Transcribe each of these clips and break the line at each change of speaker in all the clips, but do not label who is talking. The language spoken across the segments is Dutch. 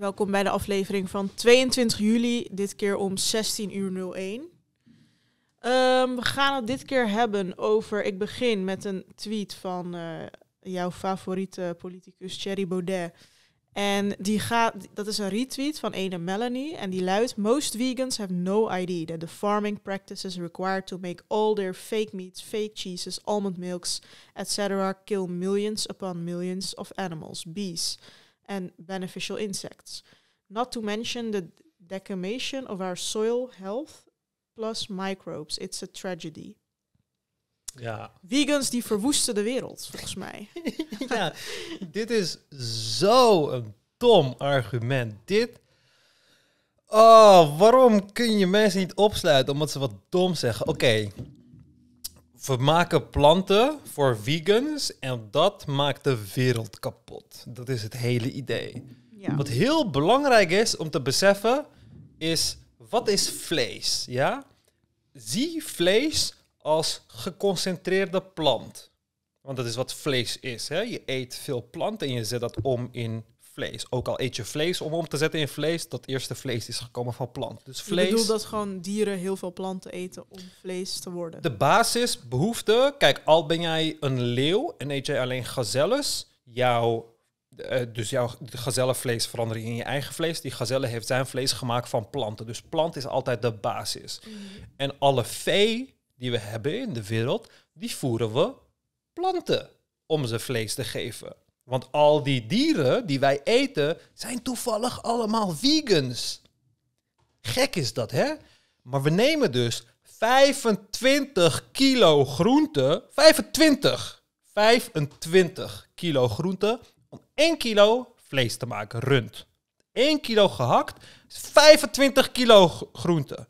Welkom bij de aflevering van 22 juli, dit keer om 16.01. uur ehm, we gaan het dit keer hebben over, ik begin met een tweet van uh, jouw favoriete politicus Thierry Baudet. En die gaat, dat is een retweet van ene Melanie en die luidt: Most vegans have no idea that the farming practices required to make all their fake meats, fake cheeses, almond milks, etc. kill millions upon millions of animals, bees and beneficial insects, not to mention the decimation of our soil health plus microbes. It's a tragedy. Ja. Vegans die verwoesten de wereld, volgens mij.
ja, dit is zo'n dom argument. Dit. Oh, waarom kun je mensen niet opsluiten omdat ze wat dom zeggen? Oké, we maken planten voor vegans en dat maakt de wereld kapot. Dat is het hele idee. Wat heel belangrijk is om te beseffen, is wat is vlees? Ja? Zie vlees als geconcentreerde plant. Want dat is wat vlees is. Hè? Je eet veel planten en je zet dat om in ook al eet je vlees, om om te zetten in vlees, dat eerste vlees is gekomen van plant. Dus vlees... Ik bedoel
dat gewoon dieren heel veel planten eten om vlees te worden. De
basisbehoefte, kijk, al ben jij een leeuw en eet jij alleen gazelles, jouw uh, dus jouw gazellenvlees veranderen in je eigen vlees. Die gazelle heeft zijn vlees gemaakt van planten. Dus plant is altijd de basis. Mhm. En alle vee die we hebben in de wereld, die voeren we planten om ze vlees te geven. Want al die dieren die wij eten zijn toevallig allemaal vegans. Gek is dat, hè? Maar we nemen dus 25 kilo groente. 25! 25 kilo groente om 1 kilo vlees te maken, rund. 1 kilo gehakt, 25 kilo groente.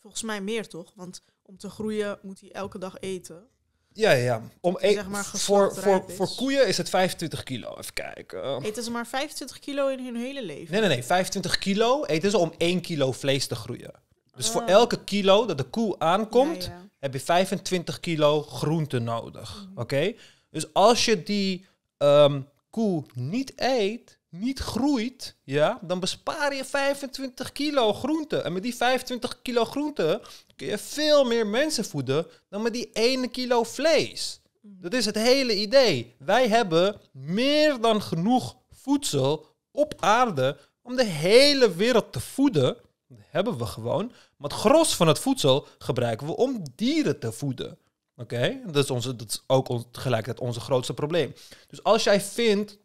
Volgens mij meer toch? Want om te groeien moet hij elke dag eten. Ja, ja. Om zeg maar voor, voor, voor
koeien is het 25 kilo. Even kijken. Eten
ze maar 25 kilo in hun hele leven?
Nee, nee, nee. 25 kilo eten ze om 1 kilo vlees te groeien. Dus voor ah. elke kilo dat de koe aankomt, heb je 25 kilo groente nodig. Mm. Oké? Dus als je die um, koe niet eet, niet groeit, ja, dan bespaar je 25 kilo groente. En met die 25 kilo groente kun je veel meer mensen voeden dan met die 1 kilo vlees. Dat is het hele idee. Wij hebben meer dan genoeg voedsel op aarde om de hele wereld te voeden. Dat hebben we gewoon. Maar het gros van het voedsel gebruiken we om dieren te voeden. Oké, dat, is onze, dat is ook gelijk tegelijkertijd onze grootste probleem. Dus als jij vindt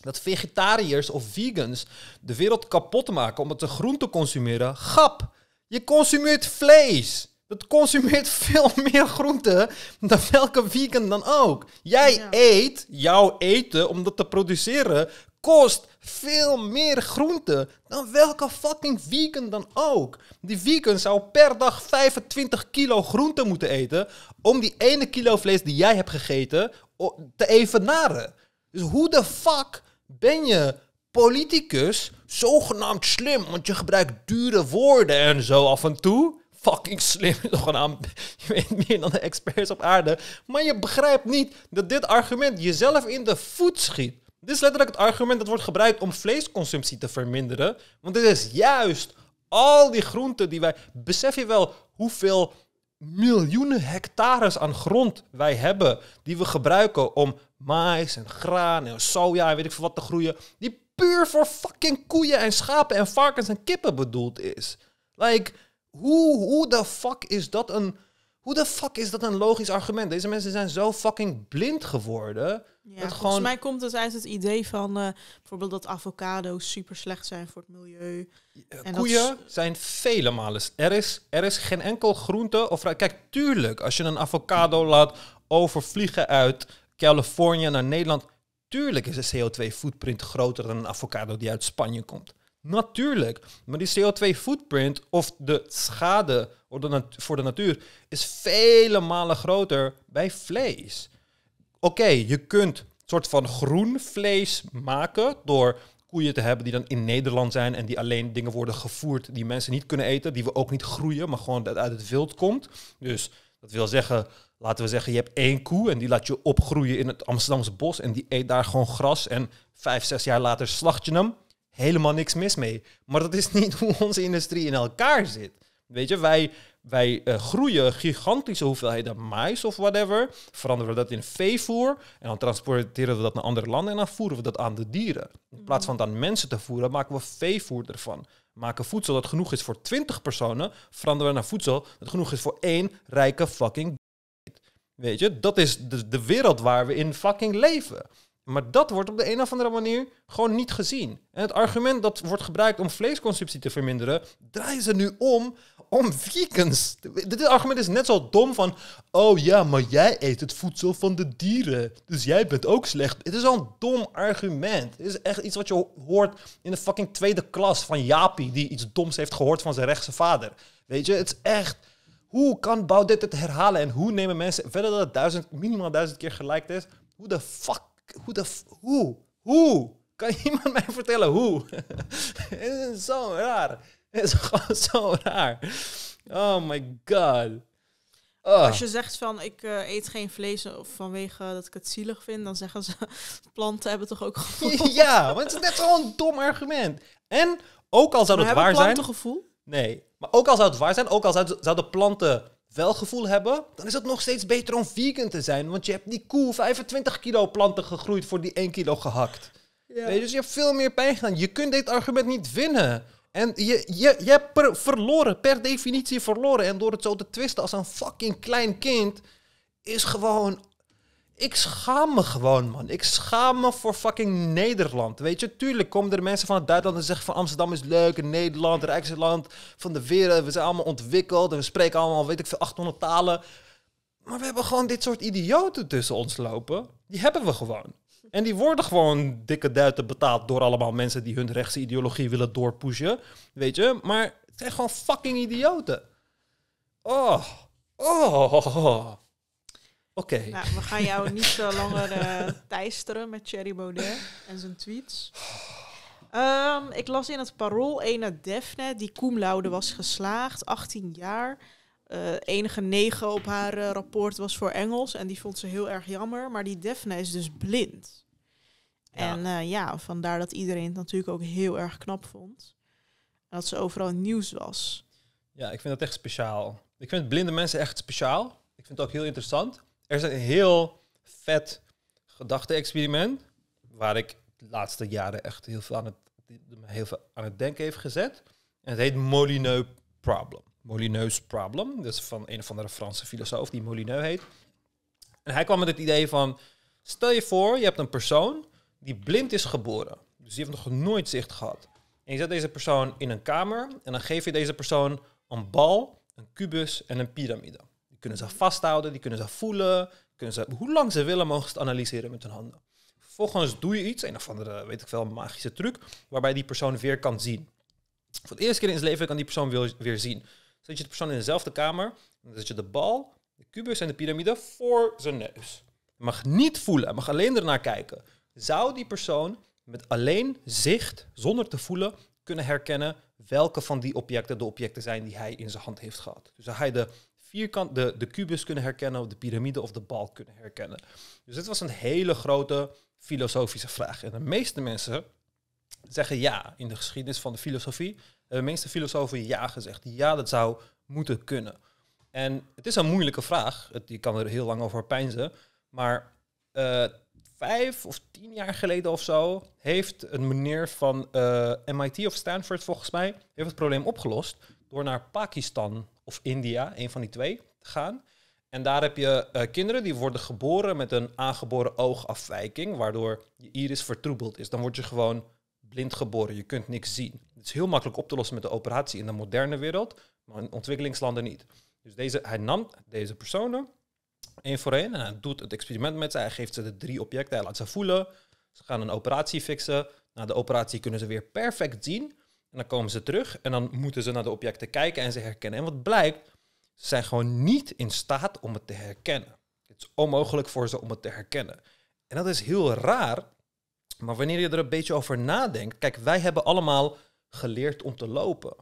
dat vegetariërs of vegans de wereld kapot maken omdat ze groente consumeren. Gap! Je consumeert vlees. Dat consumeert veel meer groente dan welke vegan dan ook. Jij eet, jouw eten om dat te produceren, kost veel meer groente dan welke fucking vegan dan ook. Die vegan zou per dag 25 kilo groente moeten eten om die ene kilo vlees die jij hebt gegeten te evenaren. Dus hoe de fuck ben je politicus zogenaamd slim, want je gebruikt dure woorden en zo af en toe. Fucking slim, zogenaamd. Je weet meer dan de experts op aarde. Maar je begrijpt niet dat dit argument jezelf in de voet schiet. Dit is letterlijk het argument dat wordt gebruikt om vleesconsumptie te verminderen. Want dit is juist al die groenten die wij. Besef je wel hoeveel miljoenen hectares aan grond wij hebben die we gebruiken om mais en graan en soja en weet ik veel wat te groeien. Die puur voor fucking koeien en schapen en varkens en kippen bedoeld is. Like, hoe, hoe de fuck is dat een... Hoe de fuck is dat een logisch argument? Deze mensen zijn zo fucking blind geworden. Ja, volgens gewoon... mij
komt het uit het idee van eh, bijvoorbeeld dat avocado's super slecht zijn voor het milieu. En Koeien
zijn vele malen. Er is, er is geen enkel groente of Kijk, tuurlijk, als je een avocado laat overvliegen uit Californië naar Nederland. Tuurlijk is de CO2-footprint groter dan een avocado die uit Spanje komt. Natuurlijk, maar die CO2-footprint of de schade voor de natuur is vele malen groter bij vlees. Oké, je kunt soort van groen vlees maken door koeien te hebben die dan in Nederland zijn en die alleen dingen worden gevoerd die mensen niet kunnen eten, die we ook niet groeien, maar gewoon dat uit het wild komt. Dus dat wil zeggen laten we zeggen, je hebt één koe en die laat je opgroeien in het Amsterdamse bos en die eet daar gewoon gras en vijf, zes jaar later slacht je hem. Helemaal niks mis mee. Maar dat is niet hoe onze industrie in elkaar zit. Weet je, wij, wij eh, groeien gigantische hoeveelheden mais of whatever. Veranderen we dat in veevoer. En dan transporteren we dat naar andere landen. En dan voeren we dat aan de dieren. In plaats van het aan mensen te voeren, maken we veevoer ervan. Maken voedsel dat genoeg is voor 20 personen. Veranderen we naar voedsel dat genoeg is voor één rijke fucking Weet je, dat is de, de wereld waar we in fucking leven. Maar dat wordt op de een of andere manier gewoon niet gezien. En het argument dat wordt gebruikt om vleesconsumptie te verminderen, draaien ze nu om om vegans. Dit argument is net zo dom van, oh ja, maar jij eet het voedsel van de dieren, dus jij bent ook slecht. Het is al een dom argument. Het is echt iets wat je hoort in de fucking tweede klas van Japi, die iets doms heeft gehoord van zijn rechtse vader. Weet je, het is echt hoe kan Bouw dit het herhalen? En hoe nemen mensen, verder dat het minimaal duizend keer geliked is, hoe de fuck, hoe de, hoe, hoe? Kan iemand mij vertellen hoe? het is zo raar. is gewoon zo raar. Oh my god.
Ah. Als je zegt van ik eh, eet geen vlees vanwege dat ik het zielig vind, dan zeggen ze planten hebben toch ook gevoel. ja, want het is net
zo'n dom argument. En ook al zou het waar zijn. Planten gevoel? Nee. Maar ook al zou het waar zijn, ook al zouden planten wel gevoel hebben, dan is het nog steeds beter om vegan te zijn. Want je hebt die koe 25 kilo planten gegroeid voor die 1 kilo gehakt. Ja. Weet je, dus je hebt veel meer pijn gedaan. Je kunt dit argument niet winnen. En je, je, je hebt verloren, per definitie verloren. En door het zo te twisten als een fucking klein kind, is gewoon ik schaam me gewoon, man. Ik schaam me voor fucking Nederland. Weet je, tuurlijk komen er mensen van het Duitsland en zeggen van Amsterdam is leuk en Nederland, rijkste land van de wereld. We zijn allemaal ontwikkeld en we spreken allemaal, weet ik veel, 800 talen. Maar we hebben gewoon dit soort idioten tussen ons lopen. Die hebben we gewoon. En die worden gewoon dikke duiten betaald door allemaal mensen die hun rechtse ideologie willen doorpushen. Weet je, maar het zijn gewoon fucking idioten. Oh, oh. Oké. Nou,
we gaan jou niet zo eh, langer uh, teisteren met Thierry Baudet en zijn tweets. Ehm, ik las in het parool Ena Defne, die cum laude was geslaagd, 18 jaar. Eh, enige negen op haar rapport was voor Engels en die vond ze heel erg jammer. Maar die Defne is dus blind. En ja, vandaar dat iedereen het natuurlijk ook heel erg knap vond. dat ze overal nieuws was.
Ja, ik vind dat echt speciaal. Ik vind blinde mensen echt speciaal. Ik vind het ook heel interessant. Er is een heel vet gedachte-experiment. Waar ik de laatste jaren echt heel veel aan het, heel veel aan het denken heb gezet. En het heet Molineux Problem. Molineux Problem. Dus van een of andere Franse filosoof die Molineux heet. En hij kwam met het idee van... Stel je voor, je hebt een persoon die blind is geboren. Dus die heeft nog nooit zicht gehad. En je zet deze persoon in een kamer en dan geef je deze persoon een bal, een kubus en een piramide kunnen ze vasthouden, die kunnen ze voelen. Kunnen ze, hoe lang ze willen mogen ze het analyseren met hun handen. Vervolgens doe je iets, een of andere, weet ik veel, magische truc, waarbij die persoon weer kan zien. Voor de eerste keer in zijn leven kan die persoon weer, zien. Zet je de persoon in dezelfde kamer, dan zet je de bal, de kubus en de piramide voor zijn neus. Hij mag niet voelen, hij mag alleen ernaar kijken. Zou die persoon met alleen zicht, zonder te voelen, kunnen herkennen welke van die objecten de objecten zijn die hij in zijn hand heeft gehad? Dus zou hij de vierkant, de, de kubus kunnen herkennen, of de piramide of de bal kunnen herkennen. Dus dit was een hele grote filosofische vraag. En de meeste mensen zeggen ja in de geschiedenis van de filosofie. De meeste filosofen ja gezegd. Ja, dat zou moeten kunnen. En het is een moeilijke vraag. Het, je kan er heel lang over pijnzen. Maar eh, vijf of tien jaar geleden of zo heeft een meneer van eh, MIT of Stanford volgens mij heeft het probleem opgelost door naar Pakistan of India, een van die twee, gaan. En daar heb je eh, kinderen die worden geboren met een aangeboren oogafwijking, waardoor je iris vertroebeld is. Dan word je gewoon blind geboren, je kunt niks zien. Het is heel makkelijk op te lossen met de operatie in de moderne wereld, maar in ontwikkelingslanden niet. Dus deze, hij nam deze personen één voor één en hij doet het experiment met ze. Hij geeft ze de drie objecten, hij laat ze voelen. Ze gaan een operatie fixen. Na de operatie kunnen ze weer perfect zien. En dan komen ze terug en dan moeten ze naar de objecten kijken en ze herkennen. En wat blijkt, ze zijn gewoon niet in staat om het te herkennen. Het is onmogelijk voor ze om het te herkennen. En dat is heel raar, maar wanneer je er een beetje over nadenkt. Kijk, wij hebben allemaal geleerd om te lopen,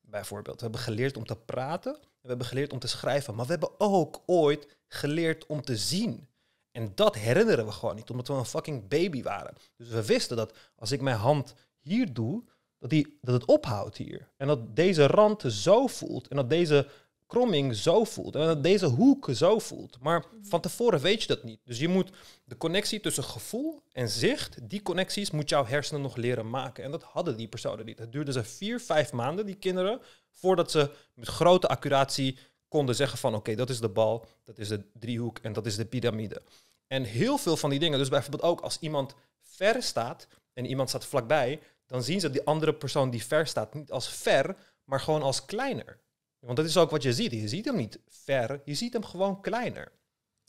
bijvoorbeeld. We hebben geleerd om te praten, we hebben geleerd om te schrijven, maar we hebben ook ooit geleerd om te zien. En dat herinneren we gewoon niet, omdat we een fucking baby waren. Dus we wisten dat als ik mijn hand hier doe, dat, die, dat het ophoudt hier. En dat deze rand zo voelt. En dat deze kromming zo voelt. En dat deze hoek zo voelt. Maar van tevoren weet je dat niet. Dus je moet de connectie tussen gevoel en zicht, die connecties moet jouw hersenen nog leren maken. En dat hadden die personen niet. Het duurde ze vier, vijf maanden, die kinderen, voordat ze met grote accuratie konden zeggen van oké, dat is de bal, dat is de driehoek en dat is de piramide. En heel veel van die dingen, dus bijvoorbeeld ook als iemand ver staat en iemand staat vlakbij, dan zien ze die andere persoon die ver staat niet als ver, maar gewoon als kleiner. Want dat is ook wat je ziet. Je ziet hem niet ver, je ziet hem gewoon kleiner.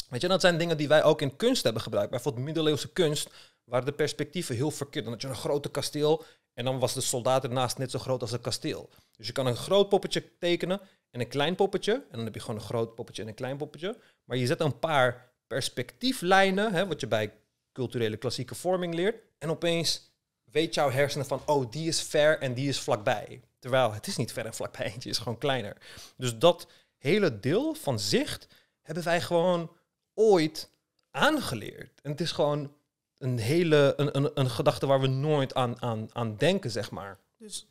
Weet je, dat zijn dingen die wij ook in kunst hebben gebruikt. Bijvoorbeeld middeleeuwse kunst waren de perspectieven heel verkeerd. Dan had je een grote kasteel en dan was de soldaat ernaast net zo groot als het kasteel. Dus je kan een groot poppetje tekenen en een klein poppetje. En dan heb je gewoon een groot poppetje en een klein poppetje. Maar je zet een paar perspectieflijnen, hè, wat je bij culturele klassieke vorming leert. En opeens weet jouw hersenen van, oh, die is ver en die is vlakbij. Terwijl het is niet ver en vlakbij, eentje is gewoon kleiner. Dus dat hele deel van zicht hebben wij gewoon ooit aangeleerd. En het is gewoon een hele een, een, een gedachte waar we nooit aan, aan, aan denken, zeg maar.
Dus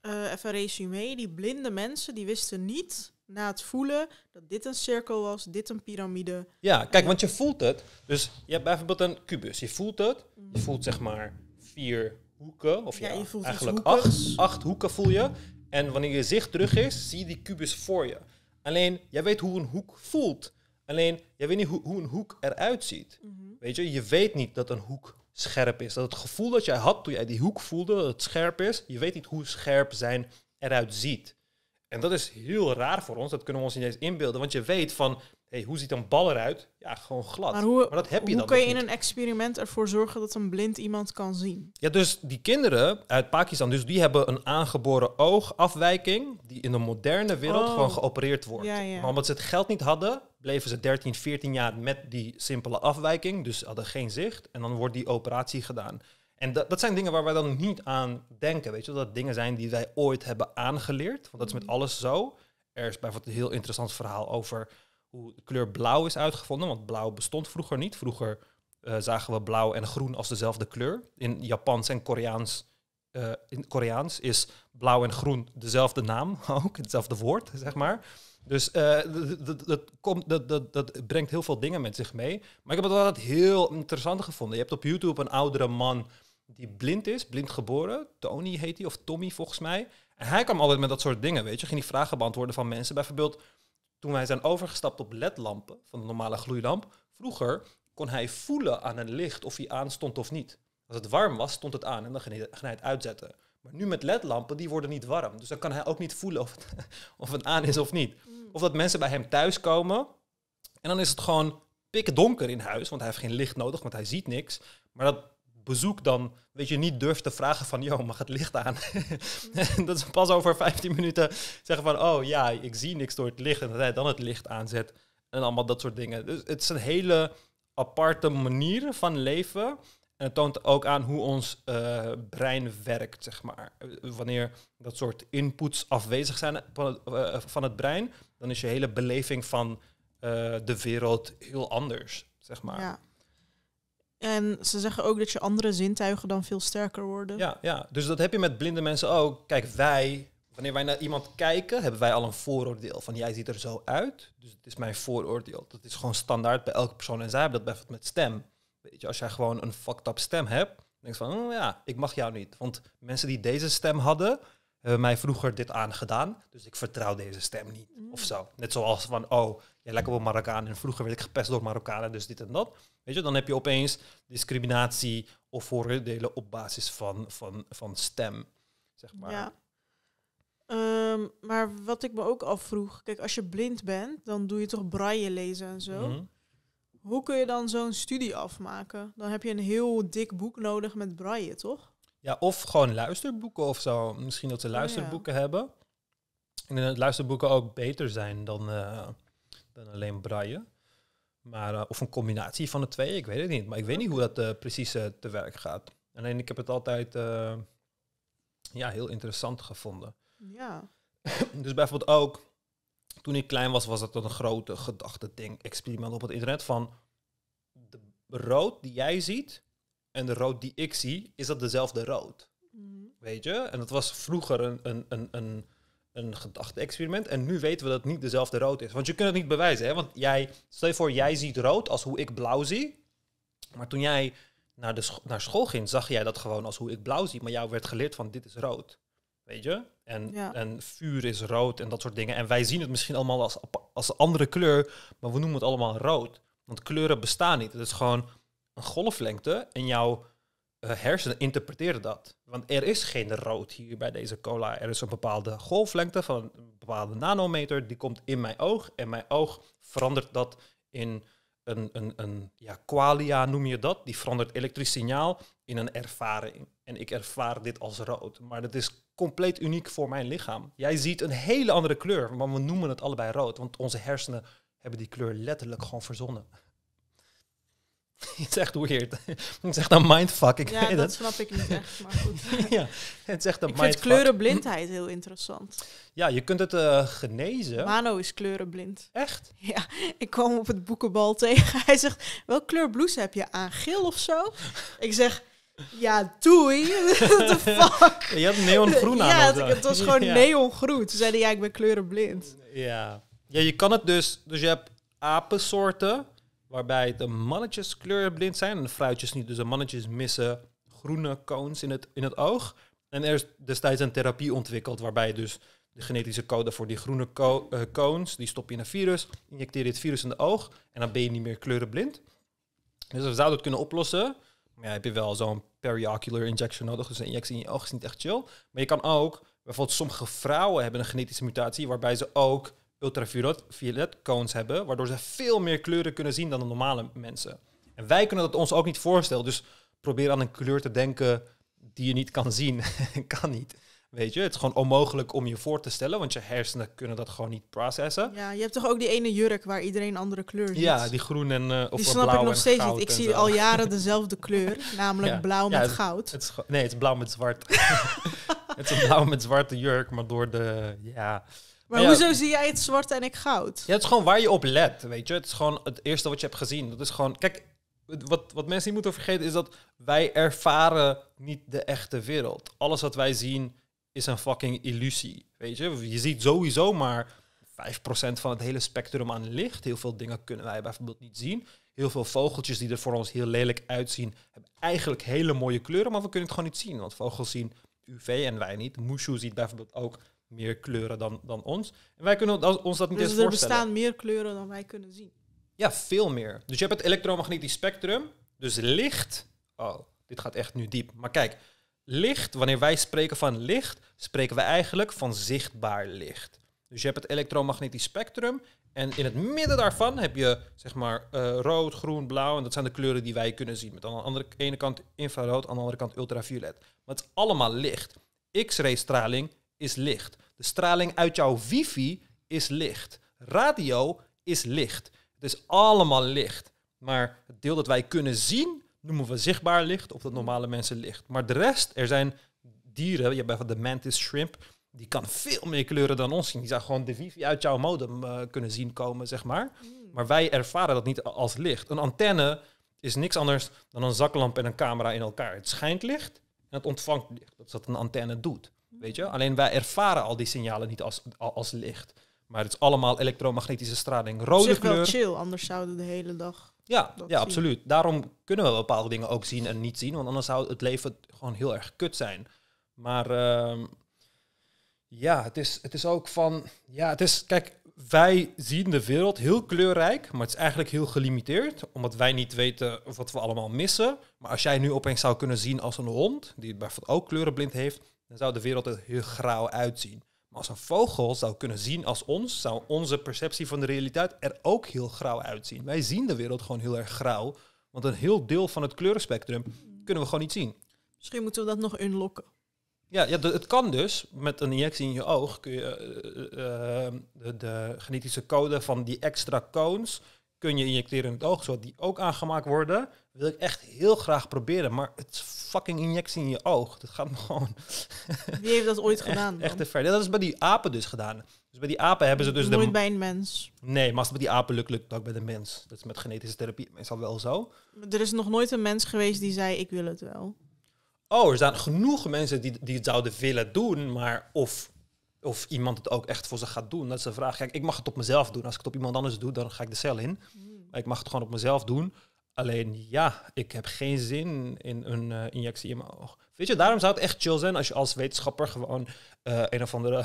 eh, even een resume. Die blinde mensen die wisten niet na het voelen dat dit een cirkel was, dit een piramide. Ja, kijk, want
je voelt het. Dus je hebt bijvoorbeeld een kubus. Je voelt het. Je mhm. voelt zeg maar vier hoeken, of ja, eigenlijk acht, acht hoeken voel je. En wanneer je zicht terug is, zie je die kubus voor je. Alleen, jij weet hoe een hoek voelt. Alleen, jij weet niet hoe, een hoek eruit ziet. Mhm. Weet je, je weet niet dat een hoek scherp is. Dat het gevoel dat jij had toen jij die hoek voelde, dat het scherp is, je weet niet hoe scherp zijn eruit ziet. En dat is heel raar voor ons, dat kunnen we ons niet eens inbeelden. Want je weet van, hey, hoe ziet een bal eruit? Ja, gewoon glad. Maar, hoe, dat heb je hoe kun je in een
experiment ervoor zorgen dat een blind iemand kan zien?
Ja, dus die kinderen uit Pakistan, dus die hebben een aangeboren oogafwijking die in de moderne wereld oh. gewoon geopereerd wordt. Ja, ja. Maar omdat ze het geld niet hadden, bleven ze 13, 14 jaar met die simpele afwijking, dus hadden geen zicht. En dan wordt die operatie gedaan. En dat, dat zijn dingen waar wij dan niet aan denken, weet je, dat dingen zijn die wij ooit hebben aangeleerd. Want dat is met mm. alles zo. Er is bijvoorbeeld een heel interessant verhaal over hoe de kleur blauw is uitgevonden. Want blauw bestond vroeger niet. Vroeger eh, zagen we blauw en groen als dezelfde kleur. In Japans en Koreaans, eh, in Koreaans is blauw en groen dezelfde naam ook, hetzelfde woord, zeg maar. Dus eh, dat, komt, dat, dat, brengt heel veel dingen met zich mee. Maar ik heb het altijd heel interessant gevonden. Je hebt op YouTube een oudere man die blind is, blind geboren. Tony heet hij, of Tommy volgens mij. En hij kwam altijd met dat soort dingen, weet je. Ging die vragen beantwoorden van mensen. Bijvoorbeeld, toen wij zijn overgestapt op ledlampen van de normale gloeilamp, vroeger kon hij voelen aan een licht of hij aanstond of niet. Als het warm was, stond het aan en dan ging hij het uitzetten. Maar nu met ledlampen, die worden niet warm. Dus dan kan hij ook niet voelen of het, of het aan is of niet. Mm. Of dat mensen bij hem thuis komen en dan is het gewoon pikdonker in huis, want hij heeft geen licht nodig, want hij ziet niks. Maar dat bezoek dan weet je, niet durft te vragen van, joh, mag het licht aan? dat ze pas over 15 minuten zeggen van, oh ja, ik zie niks door het licht. En dat hij dan het licht aanzet en allemaal dat soort dingen. Dus het is een hele aparte manier van leven. En het toont ook aan hoe ons eh, brein werkt, zeg maar. Wanneer dat soort inputs afwezig zijn eh, eh, van het, brein, dan is je hele beleving van de wereld heel anders, zeg maar. Ja.
En ze zeggen ook dat je andere zintuigen dan veel sterker worden. Ja,
ja. dus dat heb je met blinde mensen ook. Kijk, wij, wanneer wij naar iemand kijken, hebben wij al een vooroordeel. Van jij ziet er zo uit, dus het is mijn vooroordeel. Dat is gewoon standaard bij elke persoon. En zij hebben dat bijvoorbeeld met stem. Weet je, als jij gewoon een fucked up stem hebt, dan denk je van, oh ja, ik mag jou niet. Want mensen die deze stem hadden, hebben mij vroeger dit aangedaan. Dus ik vertrouw deze stem niet. Of zo. Net zoals van, oh, ja, lekker op Marokkaan en vroeger werd ik gepest door Marokkanen, dus dit en dat. Weet je, dan heb je opeens discriminatie of vooroordelen op basis van, van, van stem,
zeg maar. Ja. Ehm, maar wat ik me ook afvroeg, kijk, als je blind bent, dan doe je toch braille lezen en zo. Mhm. Hoe kun je dan zo'n studie afmaken? Dan heb je een heel dik boek nodig met braille, toch?
Ja, of gewoon luisterboeken of zo. Misschien dat ze oh luisterboeken hebben. En dat luisterboeken ook beter zijn dan, eh, dan alleen braille. Maar, eh, of een combinatie van de twee, ik weet het niet. Maar ik weet niet hoe dat eh, precies eh, te werk gaat. Alleen ik heb het altijd ja, heel interessant gevonden. Ja. dus bijvoorbeeld ook, toen ik klein was, was dat een grote gedachte-ding, experiment op het internet van de rood die jij ziet en de rood die ik zie, is dat dezelfde rood. Mhm. Weet je? En dat was vroeger een, een, een, een een gedachte-experiment. En nu weten we dat het niet dezelfde rood is. Want je kunt het niet bewijzen. Hè? Want jij, stel je voor, jij ziet rood als hoe ik blauw zie. Maar toen jij naar, de naar school ging, zag jij dat gewoon als hoe ik blauw zie. Maar jou werd geleerd van dit is rood. Weet je? En, ja. en vuur is rood en dat soort dingen. En wij zien het misschien allemaal als, als andere kleur, maar we noemen het allemaal rood. Want kleuren bestaan niet. Het is gewoon een golflengte en jouw eh, hersenen interpreteren dat. Want er is geen rood hier bij deze cola. Er is een bepaalde golflengte van een bepaalde nanometer. Die komt in mijn oog. En mijn oog verandert dat in een, een, een ja, qualia, noem je dat. Die verandert elektrisch signaal in een ervaring. En ik ervaar dit als rood. Maar dat is compleet uniek voor mijn lichaam. Jij ziet een hele andere kleur, maar we noemen het allebei rood. Want onze hersenen hebben die kleur letterlijk gewoon verzonnen. het is echt weird. het is echt een mindfuck. Ik ja, weet dat snap ik niet echt, maar goed. ja, het is echt een ik mindfuck. vind
kleurenblindheid heel interessant.
Ja, je kunt het eh, genezen. Mano
is kleurenblind. Echt? Ja, ik kwam op het boekenbal tegen. Hij zegt, welke kleur blouse heb je aan? Geel of zo? ik zeg... Ja, doei. the fuck?
Je had neongroen aan. Ja, het, was gewoon ja.
neongroen. Toen zeiden ja, ik ben kleurenblind.
Ja. ja, je kan het dus... Dus je hebt apensoorten waarbij de mannetjes kleurblind zijn en de fruitjes niet. Dus de mannetjes missen groene cones in het, in het oog. En er is destijds een therapie ontwikkeld waarbij dus de genetische code voor die groene eh, cones, die stop je in een virus, injecteer je het virus in de oog en dan ben je niet meer kleurenblind. Dus we zouden het kunnen oplossen. Maar ja, heb je wel zo'n periocular injection nodig, dus een injectie in je oog is niet echt chill. Maar je kan ook, bijvoorbeeld sommige vrouwen hebben een genetische mutatie waarbij ze ook ultraviolet cones hebben, waardoor ze veel meer kleuren kunnen zien dan de normale mensen. En wij kunnen dat ons ook niet voorstellen. Dus probeer aan een kleur te denken die je niet kan zien. kan niet. Weet je, het is gewoon onmogelijk om je voor te stellen, want je hersenen kunnen dat gewoon niet processen.
Ja, je hebt toch ook die ene jurk waar iedereen andere kleur ziet? Ja,
die groen en uh, of Die snap ik nog steeds niet. Ik zie al jaren
dezelfde kleur, namelijk blauw met het, goud.
is, nee, het is blauw met zwart. het is een blauw met zwarte jurk, maar door de, ja, maar hoezo zie
jij het zwart en ik goud?
Ja, het is gewoon waar je op let, weet je. Het is gewoon het eerste wat je hebt gezien. Dat is gewoon... Kijk, wat, wat mensen niet moeten vergeten is dat wij ervaren niet de echte wereld. Alles wat wij zien is een fucking illusie, weet je. Je ziet sowieso maar 5% van het hele spectrum aan licht. Heel veel dingen kunnen wij bijvoorbeeld niet zien. Heel veel vogeltjes die er voor ons heel lelijk uitzien... hebben eigenlijk hele mooie kleuren, maar we kunnen het gewoon niet zien. Want vogels zien UV en wij niet. Moeshoe ziet bijvoorbeeld ook meer kleuren dan, dan ons. En wij kunnen ons dat niet dus eens voorstellen. er bestaan
meer kleuren dan wij kunnen zien?
Ja, veel meer. Dus je hebt het elektromagnetisch spectrum. Dus licht... Oh, dit gaat echt nu diep. Maar kijk, licht, wanneer wij spreken van licht, spreken we eigenlijk van zichtbaar licht. Dus je hebt het elektromagnetisch spectrum. En in het midden daarvan heb je zeg maar eh, rood, groen, blauw. En dat zijn de kleuren die wij kunnen zien. Met aan de andere, ene kant infrarood, aan de andere kant ultraviolet. Maar het is allemaal licht. X-ray straling is licht. De straling uit jouw wifi is licht. Radio is licht. Het is allemaal licht. Maar het deel dat wij kunnen zien, noemen we zichtbaar licht of dat normale mensen licht. Maar de rest, er zijn dieren, je hebt bijvoorbeeld de mantis shrimp, die kan veel meer kleuren dan ons zien. Die zou gewoon de wifi uit jouw modem eh, kunnen zien komen, zeg maar. Mm. Maar wij ervaren dat niet als licht. Een antenne is niks anders dan een zaklamp en een camera in elkaar. Het schijnt licht en het ontvangt licht. Dat is wat een antenne doet. Weet je? Alleen wij ervaren al die signalen niet als, als licht. Maar het is allemaal elektromagnetische straling. Rode kleur. zich kleur. wel
chill, anders zouden we de hele dag. Ja, ja absoluut.
Daarom kunnen we bepaalde dingen ook zien en niet zien. Want anders zou het leven gewoon heel erg kut zijn. Maar ehm, ja, het is, het is ook van. Ja, het is. Kijk, wij zien de wereld heel kleurrijk, maar het is eigenlijk heel gelimiteerd, omdat wij niet weten wat we allemaal missen. Maar als jij nu opeens zou kunnen zien als een hond, die bijvoorbeeld ook kleurenblind heeft, dan zou de wereld er heel grauw uitzien. Maar als een vogel zou kunnen zien als ons, zou onze perceptie van de realiteit er ook heel grauw uitzien. Wij zien de wereld gewoon heel erg grauw, want een heel deel van het kleurenspectrum kunnen we gewoon niet zien.
Misschien moeten we dat nog unlocken.
Ja, ja het kan dus. Met een injectie in je oog kun je eh, eh, eh, de, de, genetische code van die extra cones kun je injecteren in het oog, zodat die ook aangemaakt worden. wil ik echt heel graag proberen, maar het fucking injectie in je oog, dat gaat me gewoon... Wie heeft dat ooit gedaan? Echt te ver. Dat is bij die apen dus gedaan. Dus bij die apen hebben ze dus... Nooit bij een mens. Nee, maar als het bij die apen lukt, lukt het ook bij de mens. Dat is met genetische therapie meestal wel zo.
Er is nog nooit een mens geweest die zei, ik wil het wel.
Oh, er zijn genoeg mensen die, die het zouden willen doen, maar of of iemand het ook echt voor ze gaat doen. Dat is de vraag. Kijk, ik mag het op mezelf doen. Als ik het op iemand anders doe, dan ga ik de cel in. Mm. Maar ik mag het gewoon op mezelf doen. Alleen ja, ik heb geen zin in een eh, injectie in mijn oog. Weet je, daarom zou het echt chill zijn als je als wetenschapper gewoon eh, een of andere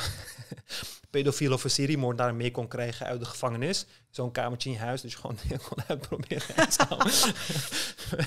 pedofiel of Serie daar mee kon krijgen uit de gevangenis. Zo'n kamertje in je huis, dus je gewoon heel kon uitproberen.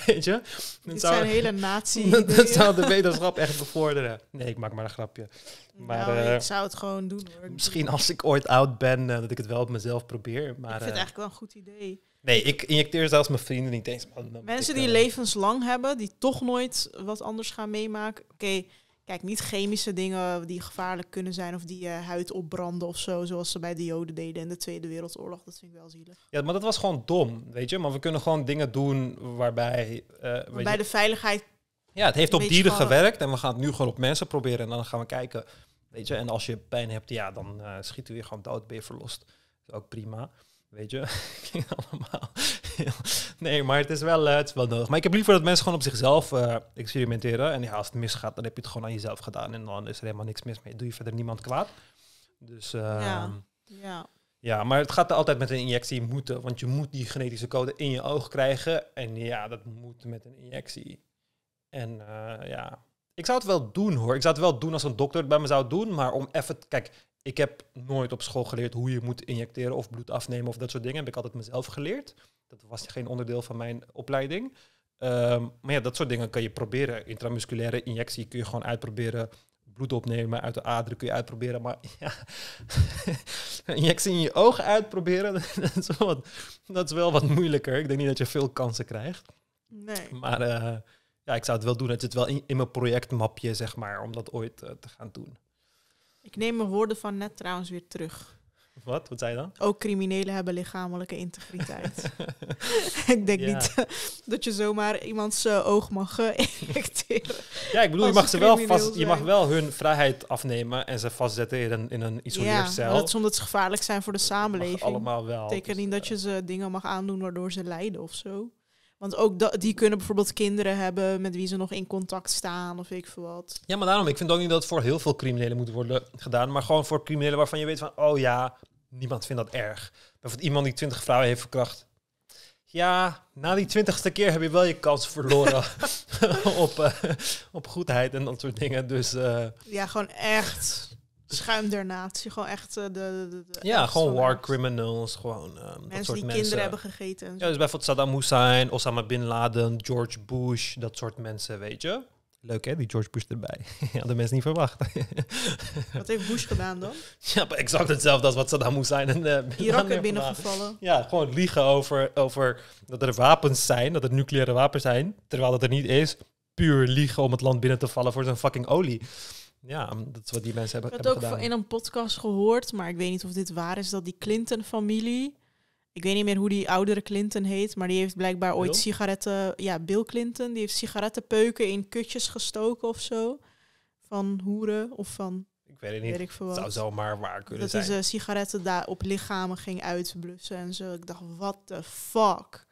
Weet je? Dat zou, zijn hele natie. dat, zou de wetenschap echt bevorderen. Nee, ik maak maar een grapje. Maar, nou, eh, ik zou
het gewoon doen hoor. Misschien als
ik ooit oud ben, dat ik het wel op mezelf probeer. Maar, ik vind het eigenlijk
wel een goed idee.
Nee, ik injecteer zelfs mijn vrienden niet eens.
Mensen die eh, levenslang hebben, die toch nooit wat anders gaan meemaken. Oké, kijk, niet chemische dingen die gevaarlijk kunnen zijn of die je eh, huid opbranden of zo, zoals ze bij de Joden deden in de Tweede Wereldoorlog. Dat vind ik wel zielig.
Ja, maar dat was gewoon dom, weet je. Maar we kunnen gewoon dingen doen waarbij... Uh, eh, bij de
veiligheid... Ja, het heeft op dieren gewerkt
en we gaan het nu gewoon op mensen proberen en dan gaan we kijken. Weet je, en als je pijn hebt, ja, dan uh, schiet u weer gewoon dood, ben je verlost. Dat is ook prima. Weet je, allemaal. nee, maar het is, wel, eh, het wel nodig. Maar ik heb liever dat mensen gewoon op zichzelf eh, experimenteren. En die als het misgaat, dan heb je het gewoon aan jezelf gedaan. En dan is er helemaal niks mis mee. Doe je verder niemand kwaad. Dus ehm, ja. ja. maar het gaat er altijd met een injectie moeten. Want je moet die genetische code in je oog krijgen. En ja, dat moet met een injectie. En eh, ja, ik zou het wel doen hoor. Ik zou het wel doen als een dokter het bij me zou doen. Maar om even, kijk, ik heb nooit op school geleerd hoe je moet injecteren of bloed afnemen of dat soort dingen. Heb ik altijd mezelf geleerd. Dat was geen onderdeel van mijn opleiding. Ehm, maar ja, dat soort dingen kan je proberen. Intramusculaire injectie kun je gewoon uitproberen. Bloed opnemen uit de aderen kun je uitproberen. Maar ja, injectie in je ogen uitproberen, dat is, wat, dat is wel wat moeilijker. Ik denk niet dat je veel kansen krijgt. Nee. Maar eh, ja, ik zou het wel doen. Het zit wel in, mijn projectmapje, zeg maar, om dat ooit eh, te gaan doen.
Ik neem mijn woorden van net trouwens weer terug.
Wat? Wat zei je dan?
Ook criminelen hebben lichamelijke integriteit. ik denk niet eh, dat je zomaar iemands eh, oog mag eh, Ja, ik bedoel, je mag, ze wel vast, je mag wel
hun vrijheid afnemen en ze vastzetten in een, in een isoleercel. Ja, dat is
omdat ze gevaarlijk zijn voor de samenleving. allemaal wel. Dat betekent dus, niet dat je ze dingen mag aandoen waardoor ze lijden of zo. Want ook die kunnen bijvoorbeeld kinderen hebben met wie ze nog in contact staan of ik veel wat.
Ja, maar daarom, ik vind ook niet dat het voor heel veel criminelen moet worden gedaan. Maar gewoon voor criminelen waarvan je weet van, oh ja, niemand vindt dat erg. Bijvoorbeeld iemand die twintig vrouwen heeft verkracht. Ja, na die twintigste keer heb je wel je kans verloren op, eh, op goedheid en dat soort dingen. Dus, eh,
ja, gewoon echt schuimdernatie. Gewoon echt eh, de... de ja, gewoon war
criminals. Gewoon ze eh, mensen die kinderen hebben gegeten. Ja, dus bijvoorbeeld Saddam Hussein, Osama Bin Laden, George Bush. Dat soort mensen, weet je. Leuk hè, die George Bush erbij. ja, de mensen niet verwacht.
wat heeft Bush gedaan dan?
Ja, exact hetzelfde als wat Saddam Hussein en eh, Irak heeft binnengevallen. Ja, gewoon liegen over, over dat er wapens zijn, dat er nucleaire wapens zijn, terwijl dat er niet is. Puur liegen om het land binnen te vallen voor zo'n fucking olie. Ja, dat is wat die mensen hebben, gedaan. Ik heb het ook in
een podcast gehoord, maar ik weet niet of dit waar is, dat die Clinton-familie... Ik weet niet meer hoe die oudere Clinton heet, maar die heeft blijkbaar ooit sigaretten... Ja, Bill Clinton, die heeft sigarettenpeuken in kutjes gestoken of zo. Van hoeren of van... Ik weet het niet, weet zou zomaar
waar kunnen zijn. Dat hij zijn
sigaretten daar op lichamen ging uitblussen en zo. Ik dacht, what the fuck?